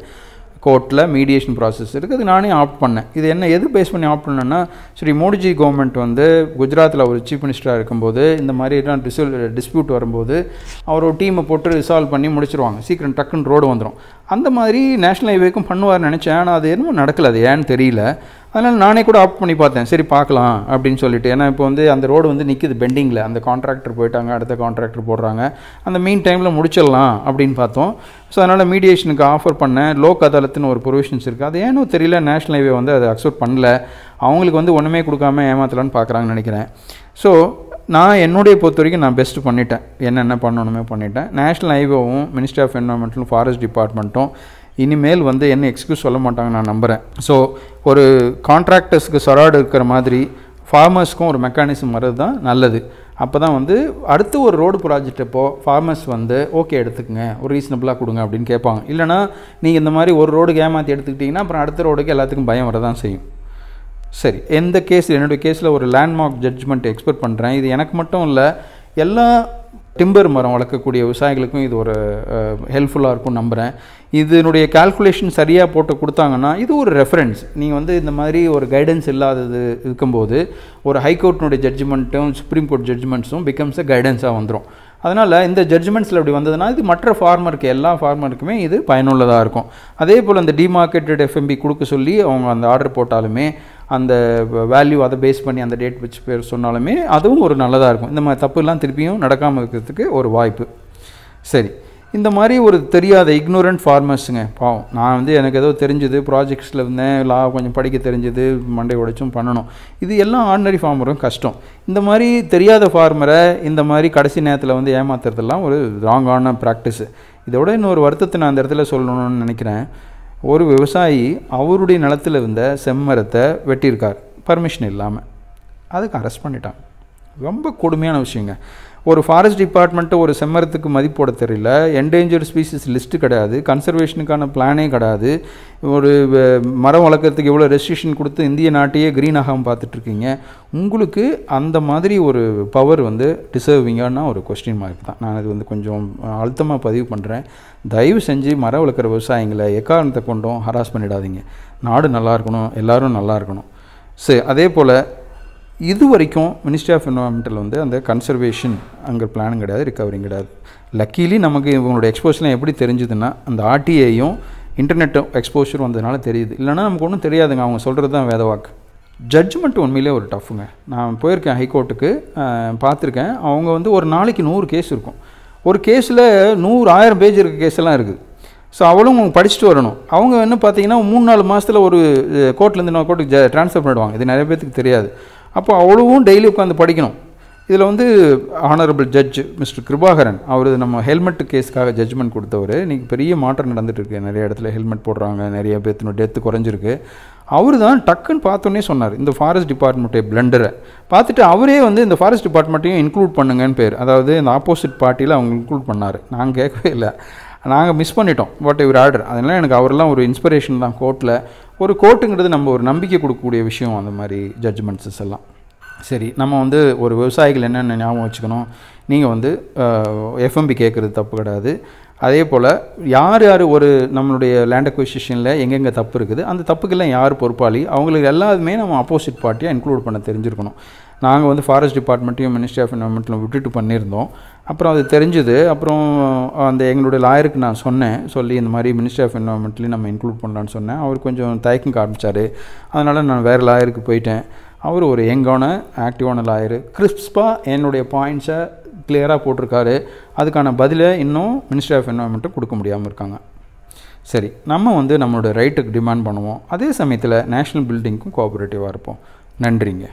கோர்ட்டில் மீடியேஷன் ப்ராசஸ் இருக்குது அது நானே ஆப்ட் பண்ணேன் இது என்ன எது பேஸ் பண்ணி ஆப்ட் பண்ணேன்னா ஸ்ரீ மோடிஜி கவர்மெண்ட் வந்து குஜராத்தில் ஒரு சீஃப் மினிஸ்டராக இருக்கும்போது இந்த மாதிரிலாம் டிசல் டிஸ்பியூட் வரும்போது அவர் ஒரு டீமை போட்டு ரிசால்வ் பண்ணி முடிச்சிருவாங்க சீக்கிரம் டக்குன்னு ரோடு வந்துடும் அந்த மாதிரி நேஷனல் ஹைவேக்கும் பண்ணுவார்னு நினச்சேன் ஆனால் அது என்னமோ நடக்கல அது ஏன்னு தெரியல அதனால் நானே கூட ஆப்ட் பண்ணி பார்த்தேன் சரி பார்க்கலாம் அப்படின்னு சொல்லிட்டு ஏன்னா இப்போ வந்து அந்த ரோடு வந்து நிற்கிது பெண்டிங்கில் அந்த கான்ட்ராக்டர் போயிட்டாங்க அடுத்த கான்ட்ராக்டர் போடுறாங்க அந்த மெயின் டைமில் முடிச்சிடலாம் அப்படின்னு பார்த்தோம் ஸோ அதனால் மீடியேஷனுக்கு ஆஃபர் பண்ணேன் லோக் அதாலத்துன்னு ஒரு ப்ரொவிஷன்ஸ் இருக்குது அது ஏனோ தெரியல நேஷனல் ஹைவே வந்து அதை அக்செப்ட் பண்ணல அவங்களுக்கு வந்து ஒன்றுமே கொடுக்காம ஏமாத்தலான்னு பார்க்குறாங்கன்னு நினைக்கிறேன் ஸோ நான் என்னுடைய பொறுத்த வரைக்கும் நான் பெஸ்ட்டு பண்ணிட்டேன் என்னென்ன பண்ணணுமே பண்ணிட்டேன் நேஷனல் ஹைவேவும் மினிஸ்ட்ரி ஆஃப் என்வரன்மெண்ட்டும் ஃபாரஸ்ட் டிபார்ட்மெண்ட்டும் இனிமேல் வந்து என்ன எக்ஸ்கியூஸ் சொல்ல மாட்டாங்க நான் நம்புகிறேன் ஸோ ஒரு கான்ட்ராக்டர்ஸ்க்கு சொராடு இருக்கிற மாதிரி ஃபார்மர்ஸ்க்கும் ஒரு மெக்கானிசம் வர்றது தான் நல்லது அப்போ தான் வந்து அடுத்து ஒரு ரோடு ப்ராஜெக்ட் இப்போது ஃபார்மர்ஸ் வந்து ஓகே எடுத்துக்கங்க ஒரு ரீசனபிளாக கொடுங்க அப்படின்னு கேட்பாங்க இல்லைனா நீங்கள் இந்த மாதிரி ஒரு ரோடு ஏமாற்றி எடுத்துக்கிட்டிங்கன்னா அப்புறம் அடுத்த ரோடுக்கு எல்லாத்துக்கும் பயம் தான் செய்யும் சரி எந்த கேஸ் என்னுடைய கேஸில் ஒரு லேண்ட்மார்க் ஜட்ஜ்மெண்ட் எக்ஸ்பெக்ட் பண்ணுறேன் இது எனக்கு மட்டும் இல்லை எல்லா டிம்பர் மரம் வளர்க்கக்கூடிய விவசாயிகளுக்கும் இது ஒரு ஹெல்ப்ஃபுல்லாக இருக்கும்னு நம்புகிறேன் இதனுடைய கால்குலேஷன் சரியாக போட்டு கொடுத்தாங்கன்னா இது ஒரு ரெஃபரன்ஸ் நீங்கள் வந்து இந்த மாதிரி ஒரு கைடன்ஸ் இல்லாதது இருக்கும்போது ஒரு ஹைகோர்ட்டினுடைய ஜட்ஜ்மெண்ட்டும் சுப்ரீம் கோர்ட் ஜட்ஜ்மெண்ட்ஸும் பிகம்ஸ் அ கைடன்ஸாக வந்துடும் அதனால் இந்த ஜட்ஜ்மெண்ட்ஸில் அப்படி வந்ததுன்னா இது மற்ற ஃபார்மருக்கு எல்லா ஃபார்மருக்குமே இது பயனுள்ளதாக இருக்கும் அதே போல் அந்த டிமார்க்கெட்டட் எஃப்எம்பி கொடுக்க சொல்லி அவங்க அந்த ஆர்டர் போட்டாலுமே அந்த வேல்யூ அதை பேஸ் பண்ணி அந்த டேட் வச்சு பேர் சொன்னாலுமே அதுவும் ஒரு நல்லதாக இருக்கும் இந்த மாதிரி தப்புலாம் திருப்பியும் நடக்காமல் இருக்கிறதுக்கு ஒரு வாய்ப்பு சரி இந்த மாதிரி ஒரு தெரியாத இக்னோரண்ட் ஃபார்மர்ஸுங்க பாவம் நான் வந்து எனக்கு ஏதோ தெரிஞ்சுது ப்ராஜெக்ட்ஸில் இருந்தேன் லா கொஞ்சம் படிக்க தெரிஞ்சது மண்டை உடைச்சும் பண்ணணும் இது எல்லாம் ஆர்டினரி ஃபார்மரும் கஷ்டம் இந்த மாதிரி தெரியாத ஃபார்மரை இந்த மாதிரி கடைசி நேரத்தில் வந்து ஏமாத்துறதெல்லாம் ஒரு ராங்கான ப்ராக்டிஸு இதோட இன்னொரு வருத்தத்தை நான் அந்த இடத்துல சொல்லணும்னு நினைக்கிறேன் ஒரு விவசாயி அவருடைய நிலத்தில் இருந்த செம்மரத்தை வெட்டியிருக்கார் பர்மிஷன் இல்லாமல் அதுக்கு அரெஸ்ட் பண்ணிட்டான் ரொம்ப கொடுமையான விஷயங்க ஒரு ஃபாரஸ்ட் டிபார்ட்மெண்ட்டு ஒரு செம்மரத்துக்கு மதிப்போட தெரியல என்டேஞ்சர் ஸ்பீசிஸ் லிஸ்ட்டு கிடையாது கன்சர்வேஷனுக்கான பிளானே கிடையாது ஒரு மரம் வளர்க்குறதுக்கு எவ்வளோ ரெஸ்ட்ரிக்ஷன் கொடுத்து இந்திய நாட்டையே க்ரீன் ஆகாமல் பார்த்துட்ருக்கீங்க உங்களுக்கு அந்த மாதிரி ஒரு பவர் வந்து டிசர்விங்கன்னா ஒரு கொஸ்டின் மார்க் தான் நான் அது வந்து கொஞ்சம் அழுத்தமாக பதிவு பண்ணுறேன் தயவு செஞ்சு மரம் வளர்க்குற விவசாயிங்களை எக்காரணத்தை கொண்டும் ஹராஸ் பண்ணிடாதீங்க நாடு நல்லா இருக்கணும் எல்லோரும் நல்லா இருக்கணும் சரி அதே போல் இது வரைக்கும் மினிஸ்ட்ரி ஆஃப் என்வரான்மெண்ட்டில் வந்து அந்த கன்சர்வேஷன் அங்கே பிளானும் கிடையாது ரிகவரிங் கிடையாது லக்கீலி நமக்கு இவங்களோட எக்ஸ்போஷர்லாம் எப்படி தெரிஞ்சுதுன்னா அந்த ஆர்டிஐயும் இன்டர்நெட் எக்ஸ்போஷர் வந்ததுனால தெரியுது இல்லைனா நமக்கு ஒன்றும் தெரியாதுங்க அவங்க சொல்கிறது தான் வேத வாக்கு ஜட்ஜ்மெண்ட் உண்மையிலே ஒரு டஃப்புங்க நான் போயிருக்கேன் ஹைகோர்ட்டுக்கு பார்த்துருக்கேன் அவங்க வந்து ஒரு நாளைக்கு நூறு கேஸ் இருக்கும் ஒரு கேஸில் நூறு ஆயிரம் பேஜ் இருக்க கேஸெல்லாம் இருக்குது ஸோ அவளும் அவங்க படிச்சுட்டு வரணும் அவங்க என்ன பார்த்தீங்கன்னா மூணு நாலு மாதத்தில் ஒரு கோர்ட்லேருந்து நான் கோர்ட்டுக்கு ட்ரான்ஸ்ஃபர் பண்ணிடுவாங்க இது நிறைய பேத்துக்கு தெரியாது அப்போ அவ்வளவும் டெய்லி உட்காந்து படிக்கணும் இதில் வந்து ஆனரபிள் ஜட்ஜ் மிஸ்டர் கிருபாகரன் அவர் நம்ம ஹெல்மெட் கேஸ்க்காக ஜட்ஜ்மெண்ட் கொடுத்தவர் இன்றைக்கி பெரிய மாற்றம் நடந்துகிட்டு இருக்கு நிறைய இடத்துல ஹெல்மெட் போடுறாங்க நிறைய பேர்த்தினோட டெத்து குறைஞ்சிருக்கு அவர் தான் டக்குன்னு பார்த்தோன்னே சொன்னார் இந்த ஃபாரஸ்ட் டிபார்ட்மெண்ட்டை பிளண்டரை பார்த்துட்டு அவரே வந்து இந்த ஃபாரஸ்ட் டிபார்ட்மெண்ட்டையும் இன்க்ளூட் பண்ணுங்கன்னு பேர் அதாவது இந்த ஆப்போசிட் பார்ட்டியில் அவங்க இன்க்ளூட் பண்ணார் நான் கேட்கவே இல்லை நாங்கள் மிஸ் பண்ணிட்டோம் வாட் இவர் ஆர்டர் அதனால் எனக்கு அவரெல்லாம் ஒரு இன்ஸ்பிரேஷன் தான் கோர்ட்டில் ஒரு கோர்ட்டுங்கிறது நம்ம ஒரு நம்பிக்கை கொடுக்கக்கூடிய விஷயம் அந்த மாதிரி ஜட்ஜ்மெண்ட்ஸஸ் எல்லாம் சரி நம்ம வந்து ஒரு விவசாயிகள் என்னென்ன ஞாபகம் வச்சுக்கணும் நீங்கள் வந்து எஃப்எம்பி கேட்குறது தப்பு கிடையாது அதே போல் யார் யார் ஒரு நம்மளுடைய லேண்ட் அக்விசிஷனில் எங்கெங்கே தப்பு இருக்குது அந்த தப்புக்கெல்லாம் யார் பொறுப்பாளி அவங்களுக்கு எல்லாத்துமே நம்ம அப்போசிட் பார்ட்டியாக இன்க்ளூட் பண்ண தெரிஞ்சிருக்கணும் நாங்கள் வந்து ஃபாரஸ்ட் டிபார்ட்மெண்ட்டையும் மினிஸ்ட்ரி ஆஃப் என்வரன்மெண்ட்டில் விட்டுட்டு பண்ணியிருந்தோம் அப்புறம் அது தெரிஞ்சுது அப்புறம் அந்த எங்களுடைய லாயருக்கு நான் சொன்னேன் சொல்லி இந்த மாதிரி மினிஸ்ட்ரி ஆஃப் என்வரன்மெண்ட்லேயும் நம்ம இன்க்ளூட் பண்ணலான்னு சொன்னேன் அவர் கொஞ்சம் தயக்கம் காமிச்சார் அதனால் நான் வேறு லாயருக்கு போயிட்டேன் அவர் ஒரு எங்கான ஆக்டிவான லாயரு கிறிஸ்பாக என்னுடைய பாயிண்ட்ஸை கிளியராக போட்டிருக்காரு அதுக்கான பதிலை இன்னும் மினிஸ்ட்ரி ஆஃப் என்வரன்மெண்ட்டை கொடுக்க முடியாமல் இருக்காங்க சரி நம்ம வந்து நம்மளோட ரைட்டுக்கு டிமாண்ட் பண்ணுவோம் அதே சமயத்தில் நேஷ்னல் பில்டிங்க்கும் கோஆப்ரேட்டிவாக இருப்போம் நன்றிங்க